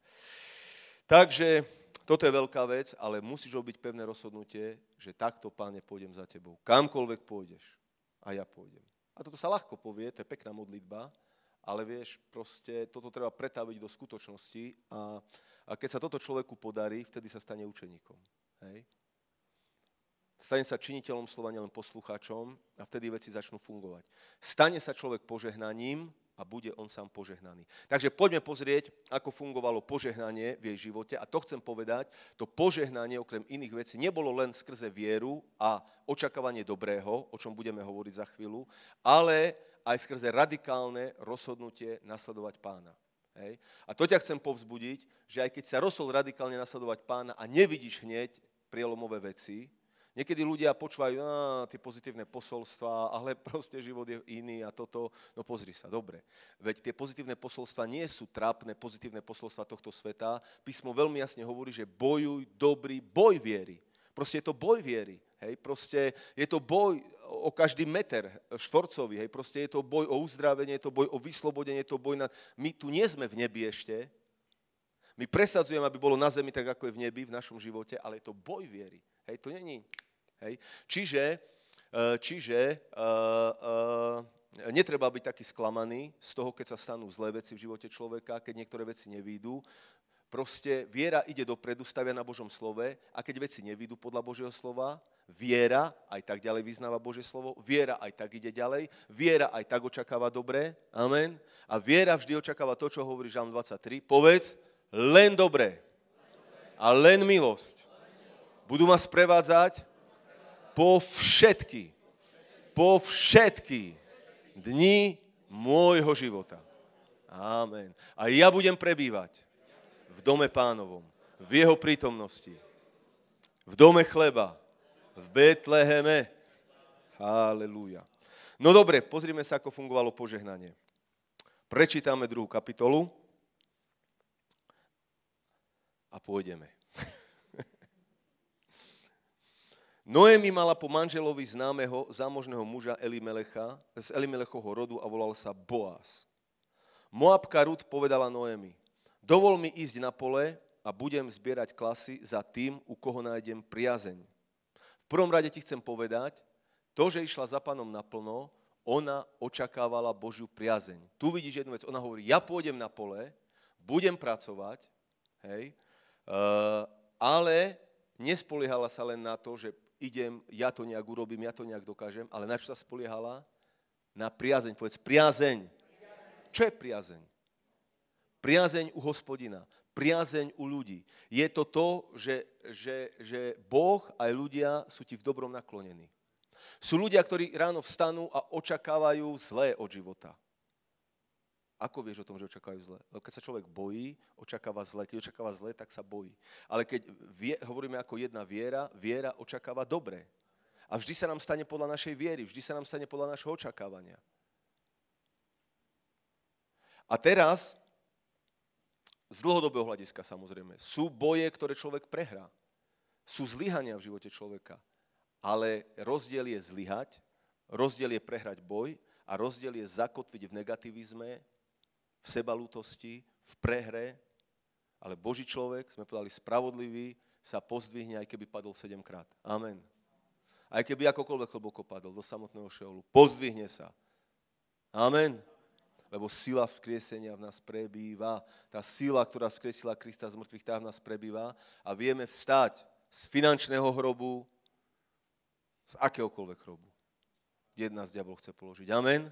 S1: Takže toto je veľká vec, ale musíš robiť pevné rozhodnutie, že takto, páne, pôjdem za tebou. Kamkoľvek pôjdeš, a ja pôjdem. A toto sa ľahko povie, to je pekná modlitba, ale vieš, proste toto treba pretaviť do skutočnosti a, a keď sa toto človeku podarí, vtedy sa stane učeníkom. Hej. Stane sa činiteľom slova, nielen poslucháčom a vtedy veci začnú fungovať. Stane sa človek požehnaním a bude on sám požehnaný. Takže poďme pozrieť, ako fungovalo požehnanie v jej živote. A to chcem povedať, to požehnanie okrem iných vecí nebolo len skrze vieru a očakávanie dobrého, o čom budeme hovoriť za chvíľu, ale aj skrze radikálne rozhodnutie nasledovať pána. Hej. A to ťa chcem povzbudiť, že aj keď sa rozhodol radikálne nasledovať pána a nevidíš hneď prielomové veci. Niekedy ľudia počúvajú tie pozitívne posolstva, ale proste život je iný a toto, no pozri sa, dobre. Veď tie pozitívne posolstva nie sú trápne pozitívne posolstva tohto sveta. Písmo veľmi jasne hovorí, že bojuj dobrý boj viery. Proste je to boj viery. Hej, proste je to boj o každý meter e, štvorcový, hej, proste je to boj o uzdravenie, je to boj o vyslobodenie, je to boj na... My tu nie sme v nebi ešte, my presadzujeme, aby bolo na zemi tak, ako je v nebi, v našom živote, ale je to boj viery. Hej, to není. Hej. Čiže, e, čiže uh, uh, Netreba byť taký sklamaný z toho, keď sa stanú zlé veci v živote človeka, keď niektoré veci nevídu. Proste viera ide dopredu, stavia na Božom slove a keď veci nevídu podľa Božieho slova, viera aj tak ďalej vyznáva Božie slovo, viera aj tak ide ďalej, viera aj tak očakáva dobré, amen. A viera vždy očakáva to, čo hovorí Žalm 23, povedz, len dobré a len milosť budú ma sprevádzať po všetky, po všetky dni môjho života. Amen. A ja budem prebývať v dome pánovom, v jeho prítomnosti, v dome chleba, v Betleheme. Halelúja. No dobre, pozrime sa, ako fungovalo požehnanie. Prečítame druhú kapitolu a pôjdeme. Noemi mala po manželovi známeho zámožného muža Elimelecha, z Elimelechovho rodu a volal sa Boaz. Moabka Rud povedala Noemi, dovol mi ísť na pole a budem zbierať klasy za tým, u koho nájdem priazeň. V prvom rade ti chcem povedať, to, že išla za pánom naplno, ona očakávala Božiu priazeň. Tu vidíš jednu vec, ona hovorí, ja pôjdem na pole, budem pracovať, hej, Eh, ale nespoliehala sa len na to, že idem, ja to nejak urobím, ja to nejak dokážem, ale na čo sa spoliehala? Na priazeň. Povedz priazeň. Čo je priazeň? Priazeň u hospodina, priazeň u ľudí. Je to to, že, že, že Boh aj ľudia sú ti v dobrom naklonení. Sú ľudia, ktorí ráno vstanú a očakávajú zlé od života. Ako vieš o tom, že očakávajú zle? Lebo keď sa človek bojí, očakáva zle. Keď očakáva zle, tak sa bojí. Ale keď vie, hovoríme ako jedna viera, viera očakáva dobre. A vždy sa nám stane podľa našej viery, vždy sa nám stane podľa našho očakávania. A teraz, z dlhodobého hľadiska samozrejme, sú boje, ktoré človek prehrá. Sú zlyhania v živote človeka. Ale rozdiel je zlyhať, rozdiel je prehrať boj a rozdiel je zakotviť v negativizme v sebalutosti, v prehre, ale Boží človek, sme povedali spravodlivý, sa pozdvihne, aj keby padol sedemkrát. Amen. Aj keby akokoľvek hlboko padol do samotného šeolu, pozdvihne sa. Amen. Lebo sila vzkriesenia v nás prebýva. Tá sila, ktorá vzkriesila Krista z mŕtvych, tá v nás prebýva a vieme vstať z finančného hrobu, z akéhokoľvek hrobu. Jedna z diabol chce položiť. Amen.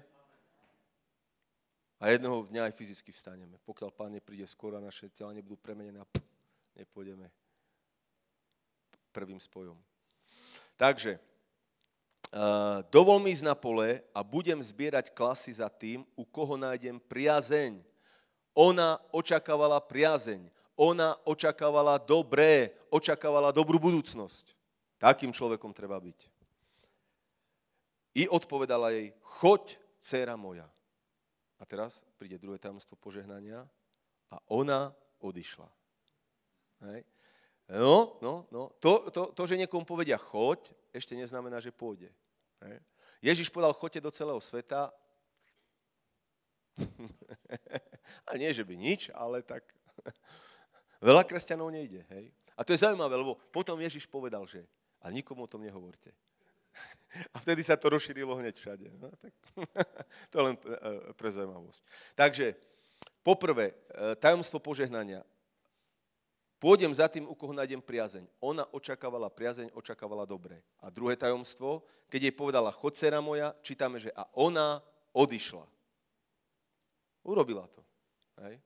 S1: A jednoho dňa aj fyzicky vstaneme. Pokiaľ Pán nepríde skoro a naše tela nebudú premenené a pff, nepôjdeme prvým spojom. Takže, uh, dovol mi ísť na pole a budem zbierať klasy za tým, u koho nájdem priazeň. Ona očakávala priazeň. Ona očakávala dobré, očakávala dobrú budúcnosť. Takým človekom treba byť. I odpovedala jej, choď, dcera moja. A teraz príde druhé tajomstvo požehnania a ona odišla. Hej. No, no, no. To, to, to, že niekomu povedia choď, ešte neznamená, že pôjde. Hej. Ježiš povedal, choďte do celého sveta. a nie, že by nič, ale tak veľa kresťanov nejde. Hej. A to je zaujímavé, lebo potom Ježiš povedal, že a nikomu o tom nehovorte. A vtedy sa to rozšírilo hneď všade. No, tak, to je len e, e, pre zaujímavosť. Takže, poprvé, e, tajomstvo požehnania. Pôjdem za tým, u koho nájdem priazeň. Ona očakávala priazeň, očakávala dobre. A druhé tajomstvo, keď jej povedala chodsera moja, čítame, že a ona odišla. Urobila to. Hej?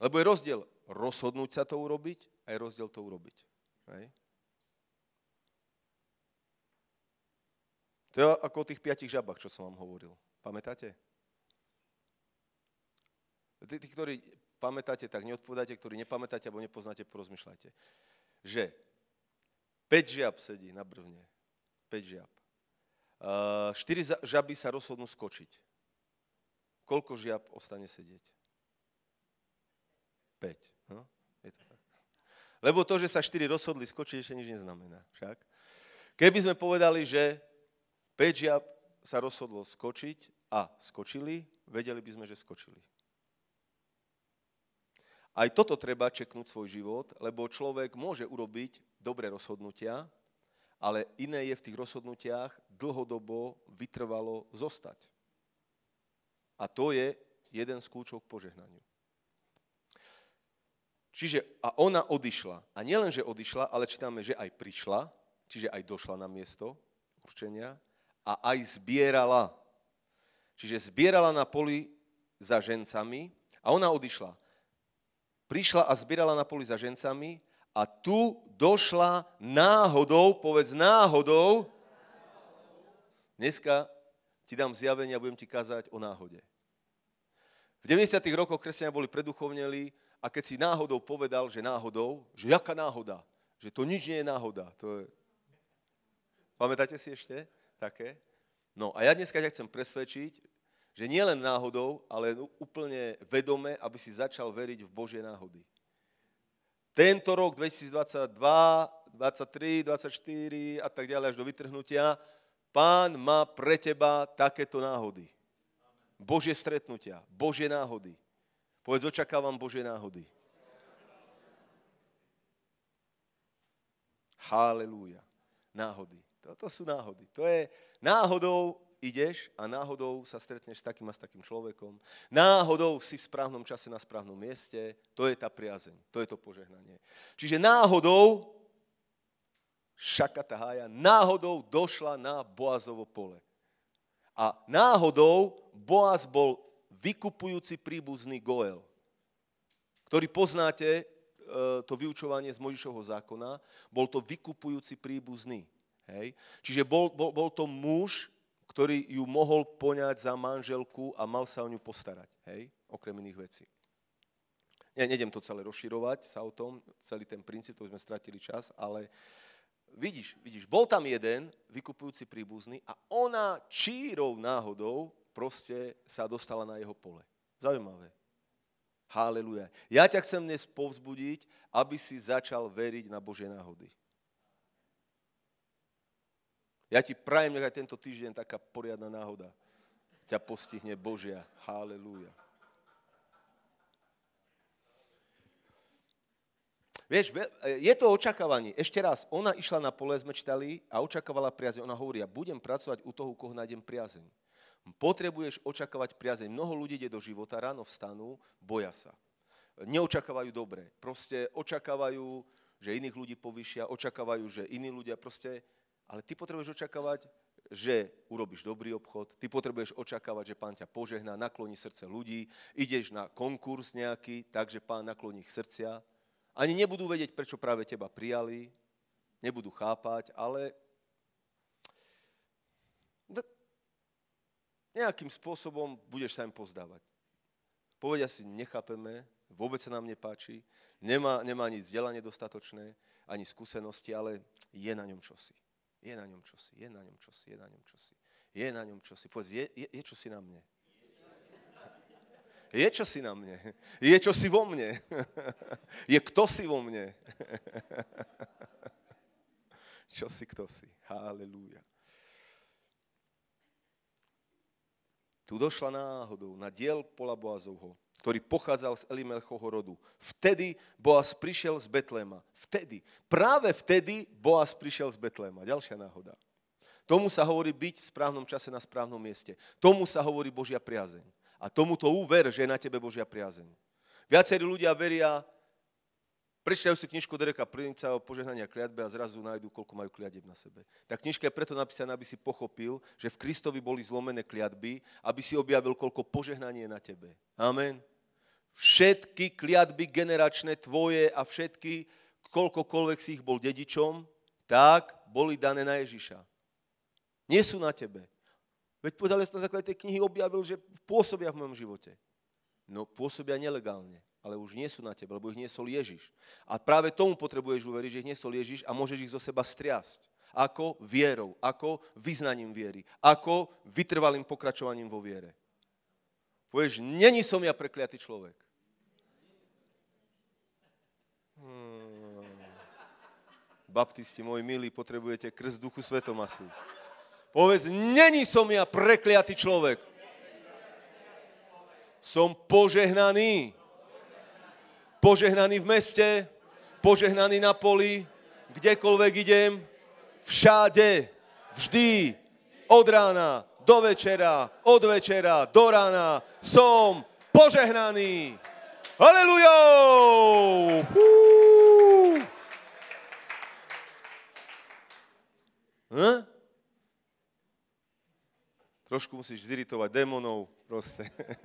S1: Lebo je rozdiel rozhodnúť sa to urobiť a je rozdiel to urobiť. Hej? To je ako o tých piatich žabách, čo som vám hovoril. Pamätáte? Tí, tí ktorí pamätáte, tak neodpovedajte, ktorí nepamätáte alebo nepoznáte, porozmýšľajte. Že 5 žiab sedí na brvne. 5 žiab. Uh, 4 žaby sa rozhodnú skočiť. Koľko žiab ostane sedieť? 5. No? Je to tak. Lebo to, že sa 4 rozhodli skočiť, ešte nič neznamená. Však? Keby sme povedali, že 5 žiab sa rozhodlo skočiť a skočili, vedeli by sme, že skočili. Aj toto treba čeknúť svoj život, lebo človek môže urobiť dobré rozhodnutia, ale iné je v tých rozhodnutiach dlhodobo vytrvalo zostať. A to je jeden z kľúčov k požehnaniu. Čiže a ona odišla. A nielen, že odišla, ale čítame, že aj prišla, čiže aj došla na miesto určenia a aj zbierala. Čiže zbierala na poli za žencami a ona odišla. Prišla a zbierala na poli za žencami a tu došla náhodou, povedz náhodou, dneska ti dám zjavenie a budem ti kázať o náhode. V 90. rokoch kresťania boli preduchovneli a keď si náhodou povedal, že náhodou, že jaká náhoda, že to nič nie je náhoda. To je... Pamätáte si ešte? také. No a ja dneska ťa chcem presvedčiť, že nie len náhodou, ale úplne vedome, aby si začal veriť v Božie náhody. Tento rok 2022, 2023, 2024 a tak ďalej až do vytrhnutia, pán má pre teba takéto náhody. Božie stretnutia, Božie náhody. Povedz, očakávam Božie náhody. Halelúja. Náhody. Toto sú náhody. To je náhodou ideš a náhodou sa stretneš s takým a s takým človekom. Náhodou si v správnom čase na správnom mieste. To je tá priazeň, to je to požehnanie. Čiže náhodou Šakata Hája náhodou došla na Boazovo pole. A náhodou Boaz bol vykupujúci príbuzný Goel, ktorý poznáte e, to vyučovanie z Možišovho zákona, bol to vykupujúci príbuzný. Hej? Čiže bol, bol, bol to muž, ktorý ju mohol poňať za manželku a mal sa o ňu postarať, hej? okrem iných vecí. Ja nedem to celé rozširovať sa o tom, celý ten princíp, to sme stratili čas, ale vidíš, vidíš, bol tam jeden vykupujúci príbuzný a ona čírov náhodou proste sa dostala na jeho pole. Zaujímavé. Haleluja. Ja ťa chcem dnes povzbudiť, aby si začal veriť na Bože náhody. Ja ti prajem, nech aj tento týždeň taká poriadna náhoda ťa postihne Božia. Halelúja. Vieš, je to očakávanie. Ešte raz, ona išla na pole, sme čtali a očakávala priazeň. Ona hovorí, ja budem pracovať u toho, koho nájdem priazeň. Potrebuješ očakávať priazeň. Mnoho ľudí ide do života, ráno vstanú, boja sa. Neočakávajú dobre. Proste očakávajú, že iných ľudí povyšia, očakávajú, že iní ľudia proste ale ty potrebuješ očakávať, že urobíš dobrý obchod, ty potrebuješ očakávať, že pán ťa požehná, nakloní srdce ľudí, ideš na konkurs nejaký, takže pán nakloní ich srdcia. Ani nebudú vedieť, prečo práve teba prijali, nebudú chápať, ale nejakým spôsobom budeš sa im pozdávať. Povedia si, nechápeme, vôbec sa nám nepáči, nemá, nemá ani vzdelanie dostatočné, ani skúsenosti, ale je na ňom čosi. Je na ňom čosi, je na ňom čosi, je na ňom čosi. Je na ňom čosi. Povedz, je, je, je čosi na mne. Je čosi na mne. Je čosi vo mne. Je kto si vo mne. Čo si, kto si. Halelúja. Tu došla náhodou na diel pola Boazovho, ktorý pochádzal z Elimelchoho rodu. Vtedy Boaz prišiel z Betléma. Vtedy. Práve vtedy Boaz prišiel z Betléma. Ďalšia náhoda. Tomu sa hovorí byť v správnom čase na správnom mieste. Tomu sa hovorí Božia priazeň. A tomuto úver, že je na tebe Božia priazeň. Viacerí ľudia veria, prečítajú si knižku Dereka Plinca o požehnania kliatbe a zrazu nájdú, koľko majú kliatieb na sebe. Tá knižka je preto napísaná, aby si pochopil, že v Kristovi boli zlomené kliatby, aby si objavil, koľko požehnanie je na tebe. Amen všetky kliatby generačné tvoje a všetky, koľkokoľvek si ich bol dedičom, tak boli dané na Ježiša. Nie sú na tebe. Veď povedal, že na základe tej knihy objavil, že pôsobia v mojom živote. No pôsobia nelegálne, ale už nie sú na tebe, lebo ich niesol Ježiš. A práve tomu potrebuješ uveriť, že ich niesol Ježiš a môžeš ich zo seba striasť. Ako vierou, ako vyznaním viery, ako vytrvalým pokračovaním vo viere. Povieš, není som ja prekliatý človek. baptisti, moji milí, potrebujete krst duchu svetom asi. Povedz, není som ja prekliatý človek. Som požehnaný. Požehnaný v meste, požehnaný na poli, kdekoľvek idem, všade, vždy, od rána, do večera, od večera, do rána, som požehnaný. Halelujou! Hm? Trošku musíš ziritovať démonov, proste.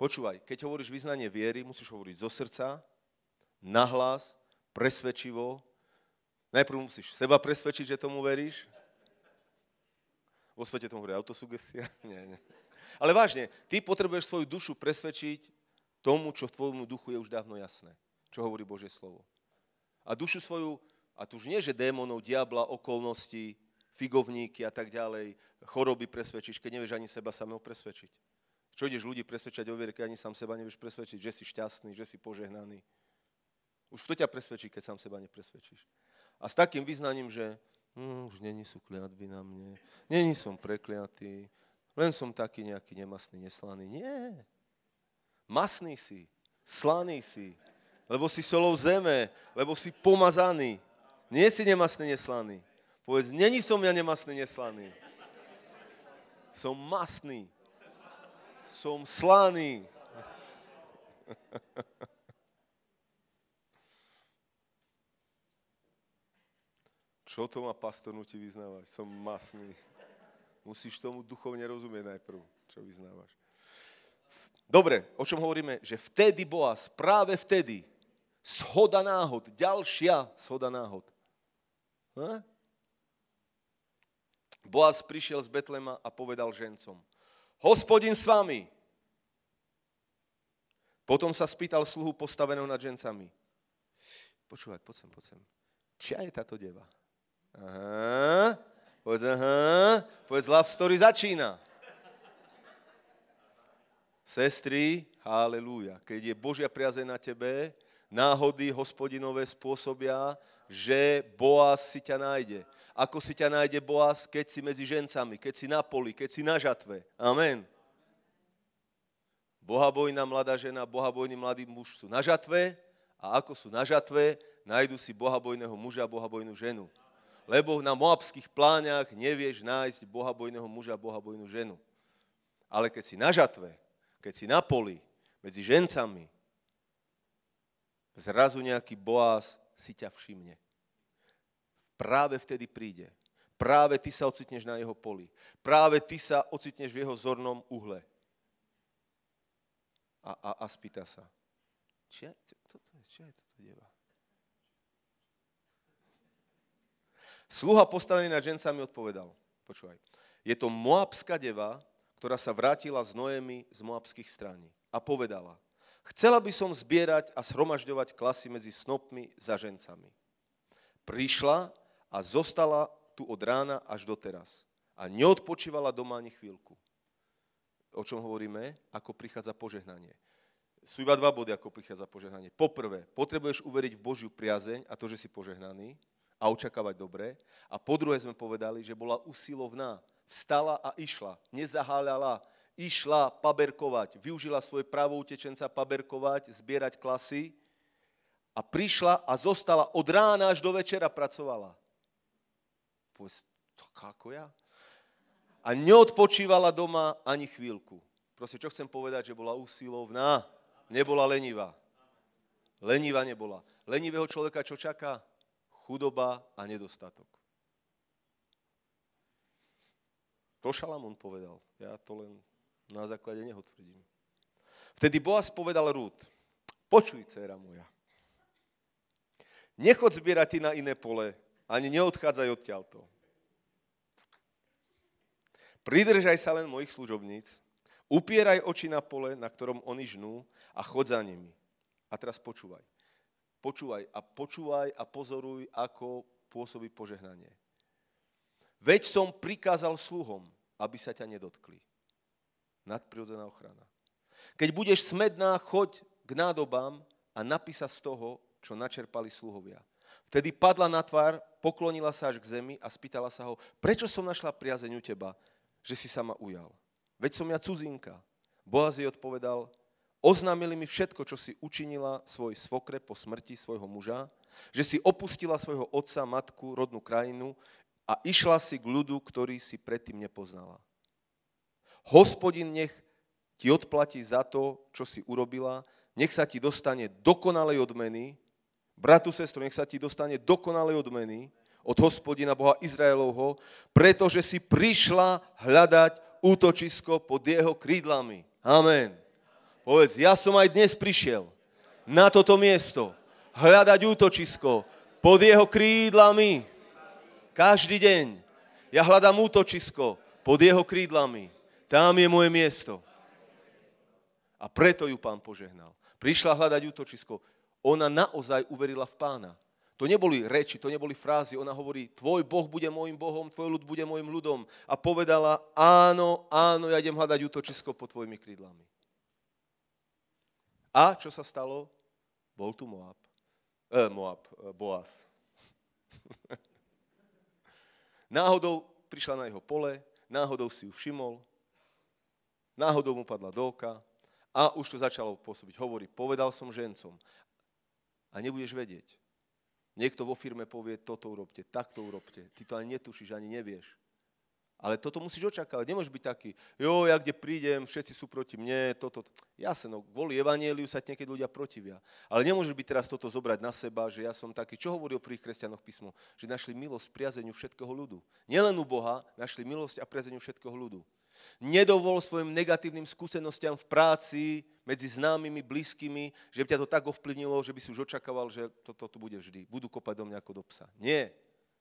S1: Počúvaj, keď hovoríš vyznanie viery, musíš hovoriť zo srdca, nahlas, presvedčivo. Najprv musíš seba presvedčiť, že tomu veríš. Vo svete tomu hovorí autosugestia. Nie, nie. Ale vážne, ty potrebuješ svoju dušu presvedčiť tomu, čo v tvojom duchu je už dávno jasné. Čo hovorí Božie slovo. A dušu svoju a tu už nie, že démonov, diabla, okolnosti, figovníky a tak ďalej, choroby presvedčíš, keď nevieš ani seba samého presvedčiť. Čo ideš ľudí presvedčať o viere, keď ani sám seba nevieš presvedčiť, že si šťastný, že si požehnaný. Už kto ťa presvedčí, keď sám seba nepresvedčíš? A s takým vyznaním, že hm, už není sú kliatby na mne, není som prekliatý, len som taký nejaký nemastný, neslaný. Nie. Masný si, slaný si, lebo si solou zeme, lebo si pomazaný. Nie si nemastný, neslaný. Povedz, není som ja nemastný, neslaný. Som masný. Som slaný. Čo to má pastor nutí vyznávať? Som masný. Musíš tomu duchovne rozumieť najprv, čo vyznávaš. Dobre, o čom hovoríme? Že vtedy Boaz, práve vtedy, shoda náhod, ďalšia shoda náhod, Boaz prišiel z Betlema a povedal žencom, hospodin s vami. Potom sa spýtal sluhu postaveného nad žencami. Počúvať, poď sem, poď sem. Čia je táto deva? Aha, povedz, aha, povedz, love story začína. Sestry, halelúja, keď je Božia priazeň na tebe, náhody hospodinové spôsobia, že Boaz si ťa nájde. Ako si ťa nájde Boaz, keď si medzi žencami, keď si na poli, keď si na žatve. Amen. Bohabojná mladá žena, bohabojný mladý muž sú na žatve a ako sú na žatve, nájdu si bohabojného muža a bohabojnú ženu. Lebo na moabských pláňach nevieš nájsť bohabojného muža a bohabojnú ženu. Ale keď si na žatve, keď si na poli, medzi žencami, zrazu nejaký Boaz si ťa všimne. Práve vtedy príde. Práve ty sa ocitneš na jeho poli. Práve ty sa ocitneš v jeho zornom uhle. A, a, a spýta sa, čo, čo, čo je toto deva? Sluha postavený nad žencami odpovedal, počúvaj, je to moabská deva, ktorá sa vrátila s Noemi z moabských straní. A povedala, Chcela by som zbierať a shromažďovať klasy medzi snopmi za žencami. Prišla a zostala tu od rána až teraz. A neodpočívala doma ani chvíľku. O čom hovoríme? Ako prichádza požehnanie. Sú iba dva body, ako prichádza požehnanie. Poprvé, potrebuješ uveriť v Božiu priazeň a to, že si požehnaný a očakávať dobré. A po druhé sme povedali, že bola usilovná, vstala a išla, nezaháľala, išla paberkovať, využila svoje právo utečenca paberkovať, zbierať klasy a prišla a zostala od rána až do večera pracovala. Povedz, to ako ja? A neodpočívala doma ani chvíľku. Proste, čo chcem povedať, že bola usilovná, nebola lenivá. Lenivá nebola. Lenivého človeka čo čaká? Chudoba a nedostatok. To Šalamún povedal. Ja to len na no základe neho tvrdím. Vtedy Boaz povedal Rúd, počuj, dcera moja, nechod zbierať ty na iné pole, ani neodchádzaj odtiaľto. Pridržaj sa len mojich služobníc, upieraj oči na pole, na ktorom oni žnú a chod za nimi. A teraz počúvaj. Počúvaj a počúvaj a pozoruj, ako pôsobí požehnanie. Veď som prikázal sluhom, aby sa ťa nedotkli nadprirodzená ochrana. Keď budeš smedná, choď k nádobám a napísa z toho, čo načerpali sluhovia. Vtedy padla na tvár, poklonila sa až k zemi a spýtala sa ho, prečo som našla priazeň u teba, že si sa ma ujal? Veď som ja cudzinka. Boaz jej odpovedal, oznámili mi všetko, čo si učinila svoj svokre po smrti svojho muža, že si opustila svojho otca, matku, rodnú krajinu a išla si k ľudu, ktorý si predtým nepoznala. Hospodin nech ti odplatí za to, čo si urobila, nech sa ti dostane dokonalej odmeny, bratu, sestru, nech sa ti dostane dokonalej odmeny od hospodina Boha Izraelovho, pretože si prišla hľadať útočisko pod jeho krídlami. Amen. Povedz, ja som aj dnes prišiel na toto miesto hľadať útočisko pod jeho krídlami. Každý deň ja hľadám útočisko pod jeho krídlami. Tam je moje miesto. A preto ju pán požehnal. Prišla hľadať útočisko. Ona naozaj uverila v pána. To neboli reči, to neboli frázy. Ona hovorí, tvoj Boh bude môjim Bohom, tvoj ľud bude môjim ľudom. A povedala, áno, áno, ja idem hľadať útočisko pod tvojimi krídlami. A čo sa stalo? Bol tu Moab. E, Moab, e, Boaz. náhodou prišla na jeho pole, náhodou si ju všimol, náhodou mu padla do oka a už to začalo pôsobiť. Hovorí, povedal som žencom a nebudeš vedieť. Niekto vo firme povie, toto urobte, takto urobte. Ty to ani netušíš, ani nevieš. Ale toto musíš očakávať. Nemôžeš byť taký, jo, ja kde prídem, všetci sú proti mne, toto. Jasne, no, kvôli evanieliu sa niekedy ľudia protivia. Ale nemôžeš byť teraz toto zobrať na seba, že ja som taký. Čo hovorí o prvých kresťanoch písmo? Že našli milosť priazeniu všetkého ľudu. Nielen u Boha, našli milosť a priazeniu všetkého ľudu. Nedovol svojim negatívnym skúsenostiam v práci medzi známymi, blízkymi, že by ťa to tak ovplyvnilo, že by si už očakával, že toto tu bude vždy. Budú kopať do mňa ako do psa. Nie.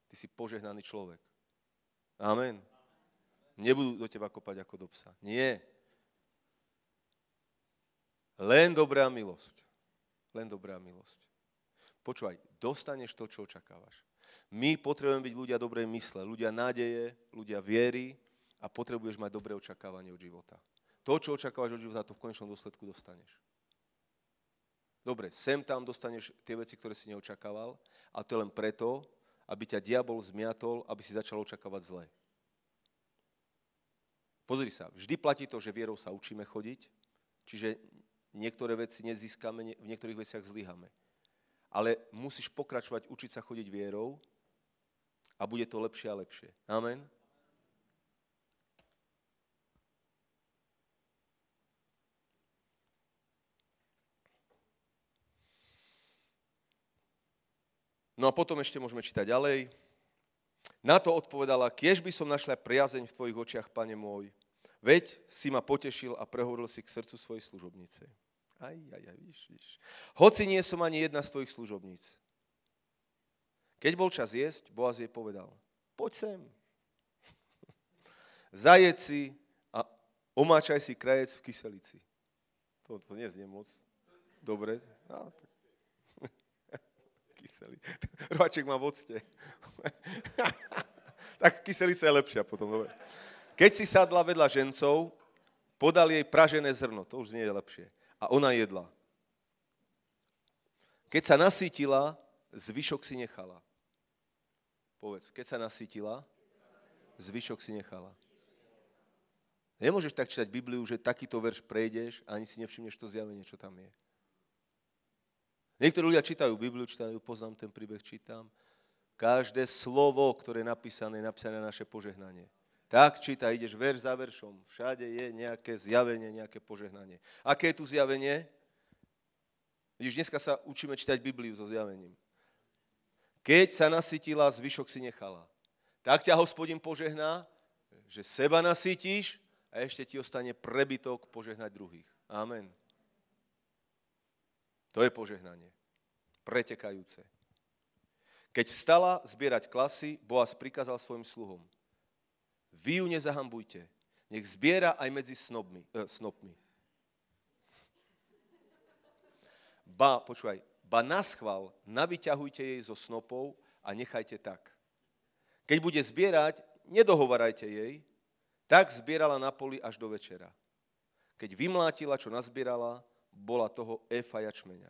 S1: Ty si požehnaný človek. Amen. Nebudú do teba kopať ako do psa. Nie. Len dobrá milosť. Len dobrá milosť. Počúvaj, dostaneš to, čo očakávaš. My potrebujeme byť ľudia dobrej mysle, ľudia nádeje, ľudia viery, a potrebuješ mať dobré očakávanie od života. To, čo očakávaš od života, to v konečnom dôsledku dostaneš. Dobre, sem tam dostaneš tie veci, ktoré si neočakával a to je len preto, aby ťa diabol zmiatol, aby si začal očakávať zlé. Pozri sa, vždy platí to, že vierou sa učíme chodiť, čiže niektoré veci nezískame, v niektorých veciach zlyhame. Ale musíš pokračovať, učiť sa chodiť vierou a bude to lepšie a lepšie. Amen. No a potom ešte môžeme čítať ďalej. Na to odpovedala, kiež by som našla priazeň v tvojich očiach, pane môj. Veď si ma potešil a prehovoril si k srdcu svojej služobnice. Aj, aj, aj, víš, víš. Hoci nie som ani jedna z tvojich služobníc. Keď bol čas jesť, Boaz jej povedal, poď sem. Zajed si a omáčaj si krajec v kyselici. To, to neznie moc. Dobre. No, tak kyselý. Rohaček má v octe. tak kyselica je lepšia potom. Dobre. Keď si sadla vedľa žencov, podal jej pražené zrno, to už znie lepšie, a ona jedla. Keď sa nasítila, zvyšok si nechala. Povedz, keď sa nasítila, zvyšok si nechala. Nemôžeš tak čítať Bibliu, že takýto verš prejdeš a ani si nevšimneš to zjavenie, čo tam je. Niektorí ľudia čítajú Bibliu, čítajú, poznám ten príbeh, čítam. Každé slovo, ktoré je napísané, je napísané na naše požehnanie. Tak číta, ideš ver za veršom. Všade je nejaké zjavenie, nejaké požehnanie. Aké je tu zjavenie? Vidíš, dneska sa učíme čítať Bibliu so zjavením. Keď sa nasytila, zvyšok si nechala. Tak ťa hospodin požehná, že seba nasytíš a ešte ti ostane prebytok požehnať druhých. Amen. To je požehnanie. Pretekajúce. Keď vstala zbierať klasy, Boaz prikázal svojim sluhom. Vy ju nezahambujte. Nech zbiera aj medzi snobmi, eh, snobmi. Ba, počúvaj, ba naschval, navyťahujte jej zo snopov a nechajte tak. Keď bude zbierať, nedohovarajte jej. Tak zbierala na poli až do večera. Keď vymlátila, čo nazbierala, bola toho Efa jačmenia.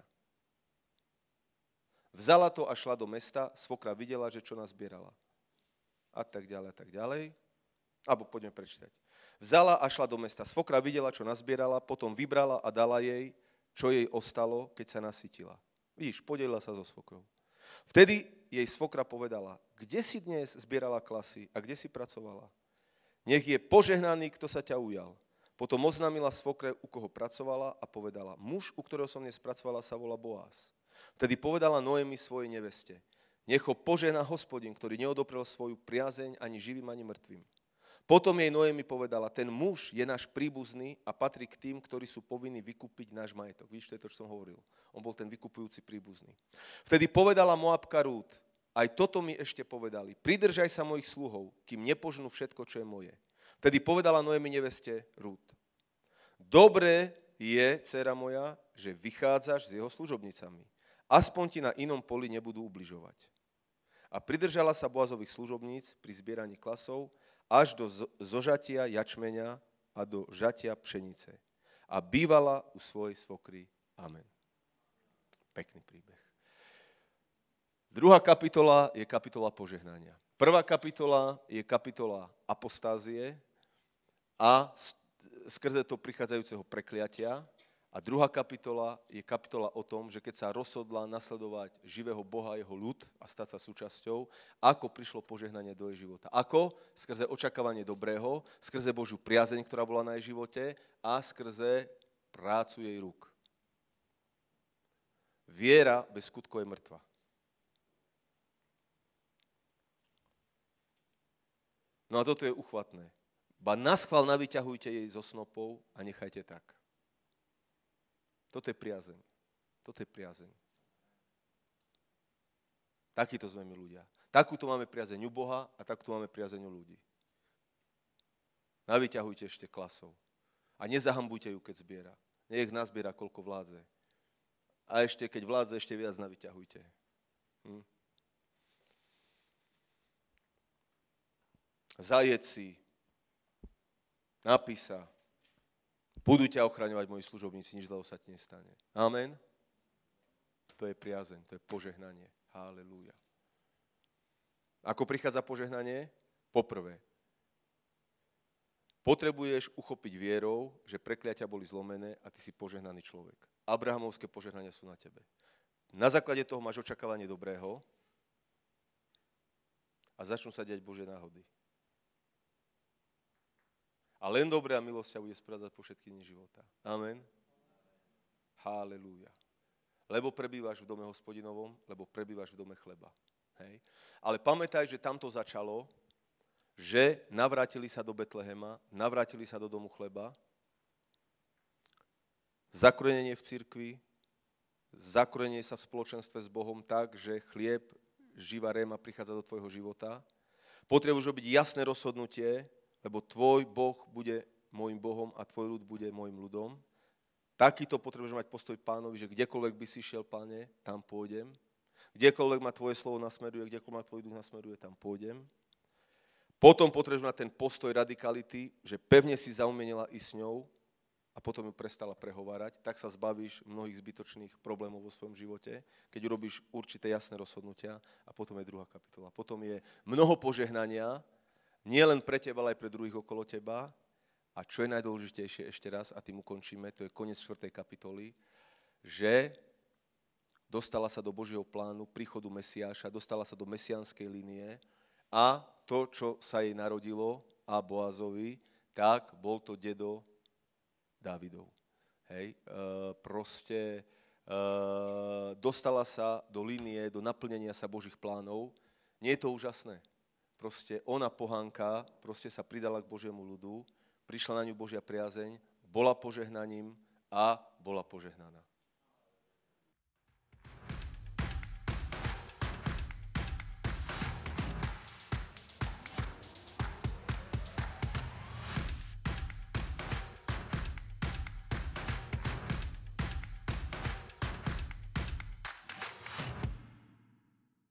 S1: Vzala to a šla do mesta, svokra videla, že čo nazbierala. A tak ďalej, a tak ďalej. Abo poďme prečítať. Vzala a šla do mesta. Svokra videla, čo nazbierala, potom vybrala a dala jej, čo jej ostalo, keď sa nasytila. Vidíš, podelila sa so svokrou. Vtedy jej svokra povedala, kde si dnes zbierala klasy a kde si pracovala? Nech je požehnaný, kto sa ťa ujal. Potom oznámila svokre, u koho pracovala a povedala, muž, u ktorého som dnes pracovala, sa volá Boaz. Vtedy povedala Noemi svojej neveste, nech ho požená hospodin, ktorý neodoprel svoju priazeň ani živým, ani mŕtvým. Potom jej Noemi povedala, ten muž je náš príbuzný a patrí k tým, ktorí sú povinní vykúpiť náš majetok. Víš, to je to, čo som hovoril. On bol ten vykupujúci príbuzný. Vtedy povedala Moabka Rút, aj toto mi ešte povedali, pridržaj sa mojich sluhov, kým nepožnú všetko, čo je moje. Tedy povedala Noemi neveste Rút. Dobre je, dcera moja, že vychádzaš s jeho služobnicami. Aspoň ti na inom poli nebudú ubližovať. A pridržala sa Boazových služobníc pri zbieraní klasov až do zožatia jačmenia a do žatia pšenice. A bývala u svojej svokry. Amen. Pekný príbeh. Druhá kapitola je kapitola požehnania. Prvá kapitola je kapitola apostázie a skrze to prichádzajúceho prekliatia. A druhá kapitola je kapitola o tom, že keď sa rozhodla nasledovať živého Boha, jeho ľud a stať sa súčasťou, ako prišlo požehnanie do jej života. Ako? Skrze očakávanie dobrého, skrze Božiu priazeň, ktorá bola na jej živote a skrze prácu jej rúk. Viera bez skutkov je mŕtva. No a toto je uchvatné. Ba naschval navyťahujte jej zo snopov a nechajte tak. Toto je priazeň. Toto je priazeň. Takýto sme my ľudia. Takúto máme priazeň u Boha a takúto máme priazeň u ľudí. Navyťahujte ešte klasov. A nezahambujte ju, keď zbiera. Nech nazbiera, koľko vládze. A ešte, keď vládze, ešte viac navyťahujte. Hm? zajeci, napísa. Budú ťa ochraňovať moji služobníci, nič zlého sa ti nestane. Amen. To je priazeň, to je požehnanie. Halelúja. Ako prichádza požehnanie? Poprvé, potrebuješ uchopiť vierou, že prekliatia boli zlomené a ty si požehnaný človek. Abrahamovské požehnania sú na tebe. Na základe toho máš očakávanie dobrého a začnú sa diať Bože náhody. A len dobré a milosť ťa bude sprevádzať po všetky dni života. Amen. Halelúja. Lebo prebývaš v dome hospodinovom, lebo prebývaš v dome chleba. Hej. Ale pamätaj, že tam to začalo, že navrátili sa do Betlehema, navrátili sa do domu chleba, zakorenenie v cirkvi, zakronenie sa v spoločenstve s Bohom tak, že chlieb, živá réma prichádza do tvojho života. Potrebuješ robiť jasné rozhodnutie, lebo tvoj Boh bude môjim Bohom a tvoj ľud bude môjim ľudom. Takýto potrebuješ mať postoj pánovi, že kdekoľvek by si šiel, páne, tam pôjdem. Kdekoľvek ma tvoje slovo nasmeruje, kdekoľvek ma tvoj duch nasmeruje, tam pôjdem. Potom potrebuješ mať ten postoj radikality, že pevne si zaumenila i s ňou a potom ju prestala prehovárať. Tak sa zbavíš mnohých zbytočných problémov vo svojom živote, keď urobíš určité jasné rozhodnutia a potom je druhá kapitola. Potom je mnoho požehnania, nie len pre teba, ale aj pre druhých okolo teba. A čo je najdôležitejšie ešte raz, a tým ukončíme, to je koniec 4. kapitoly, že dostala sa do Božieho plánu príchodu Mesiáša, dostala sa do mesianskej línie a to, čo sa jej narodilo a Boazovi, tak bol to dedo Dávidov. Hej, e, proste e, dostala sa do línie, do naplnenia sa Božích plánov. Nie je to úžasné? proste ona pohánka proste sa pridala k Božiemu ľudu, prišla na ňu Božia priazeň, bola požehnaním a bola požehnaná.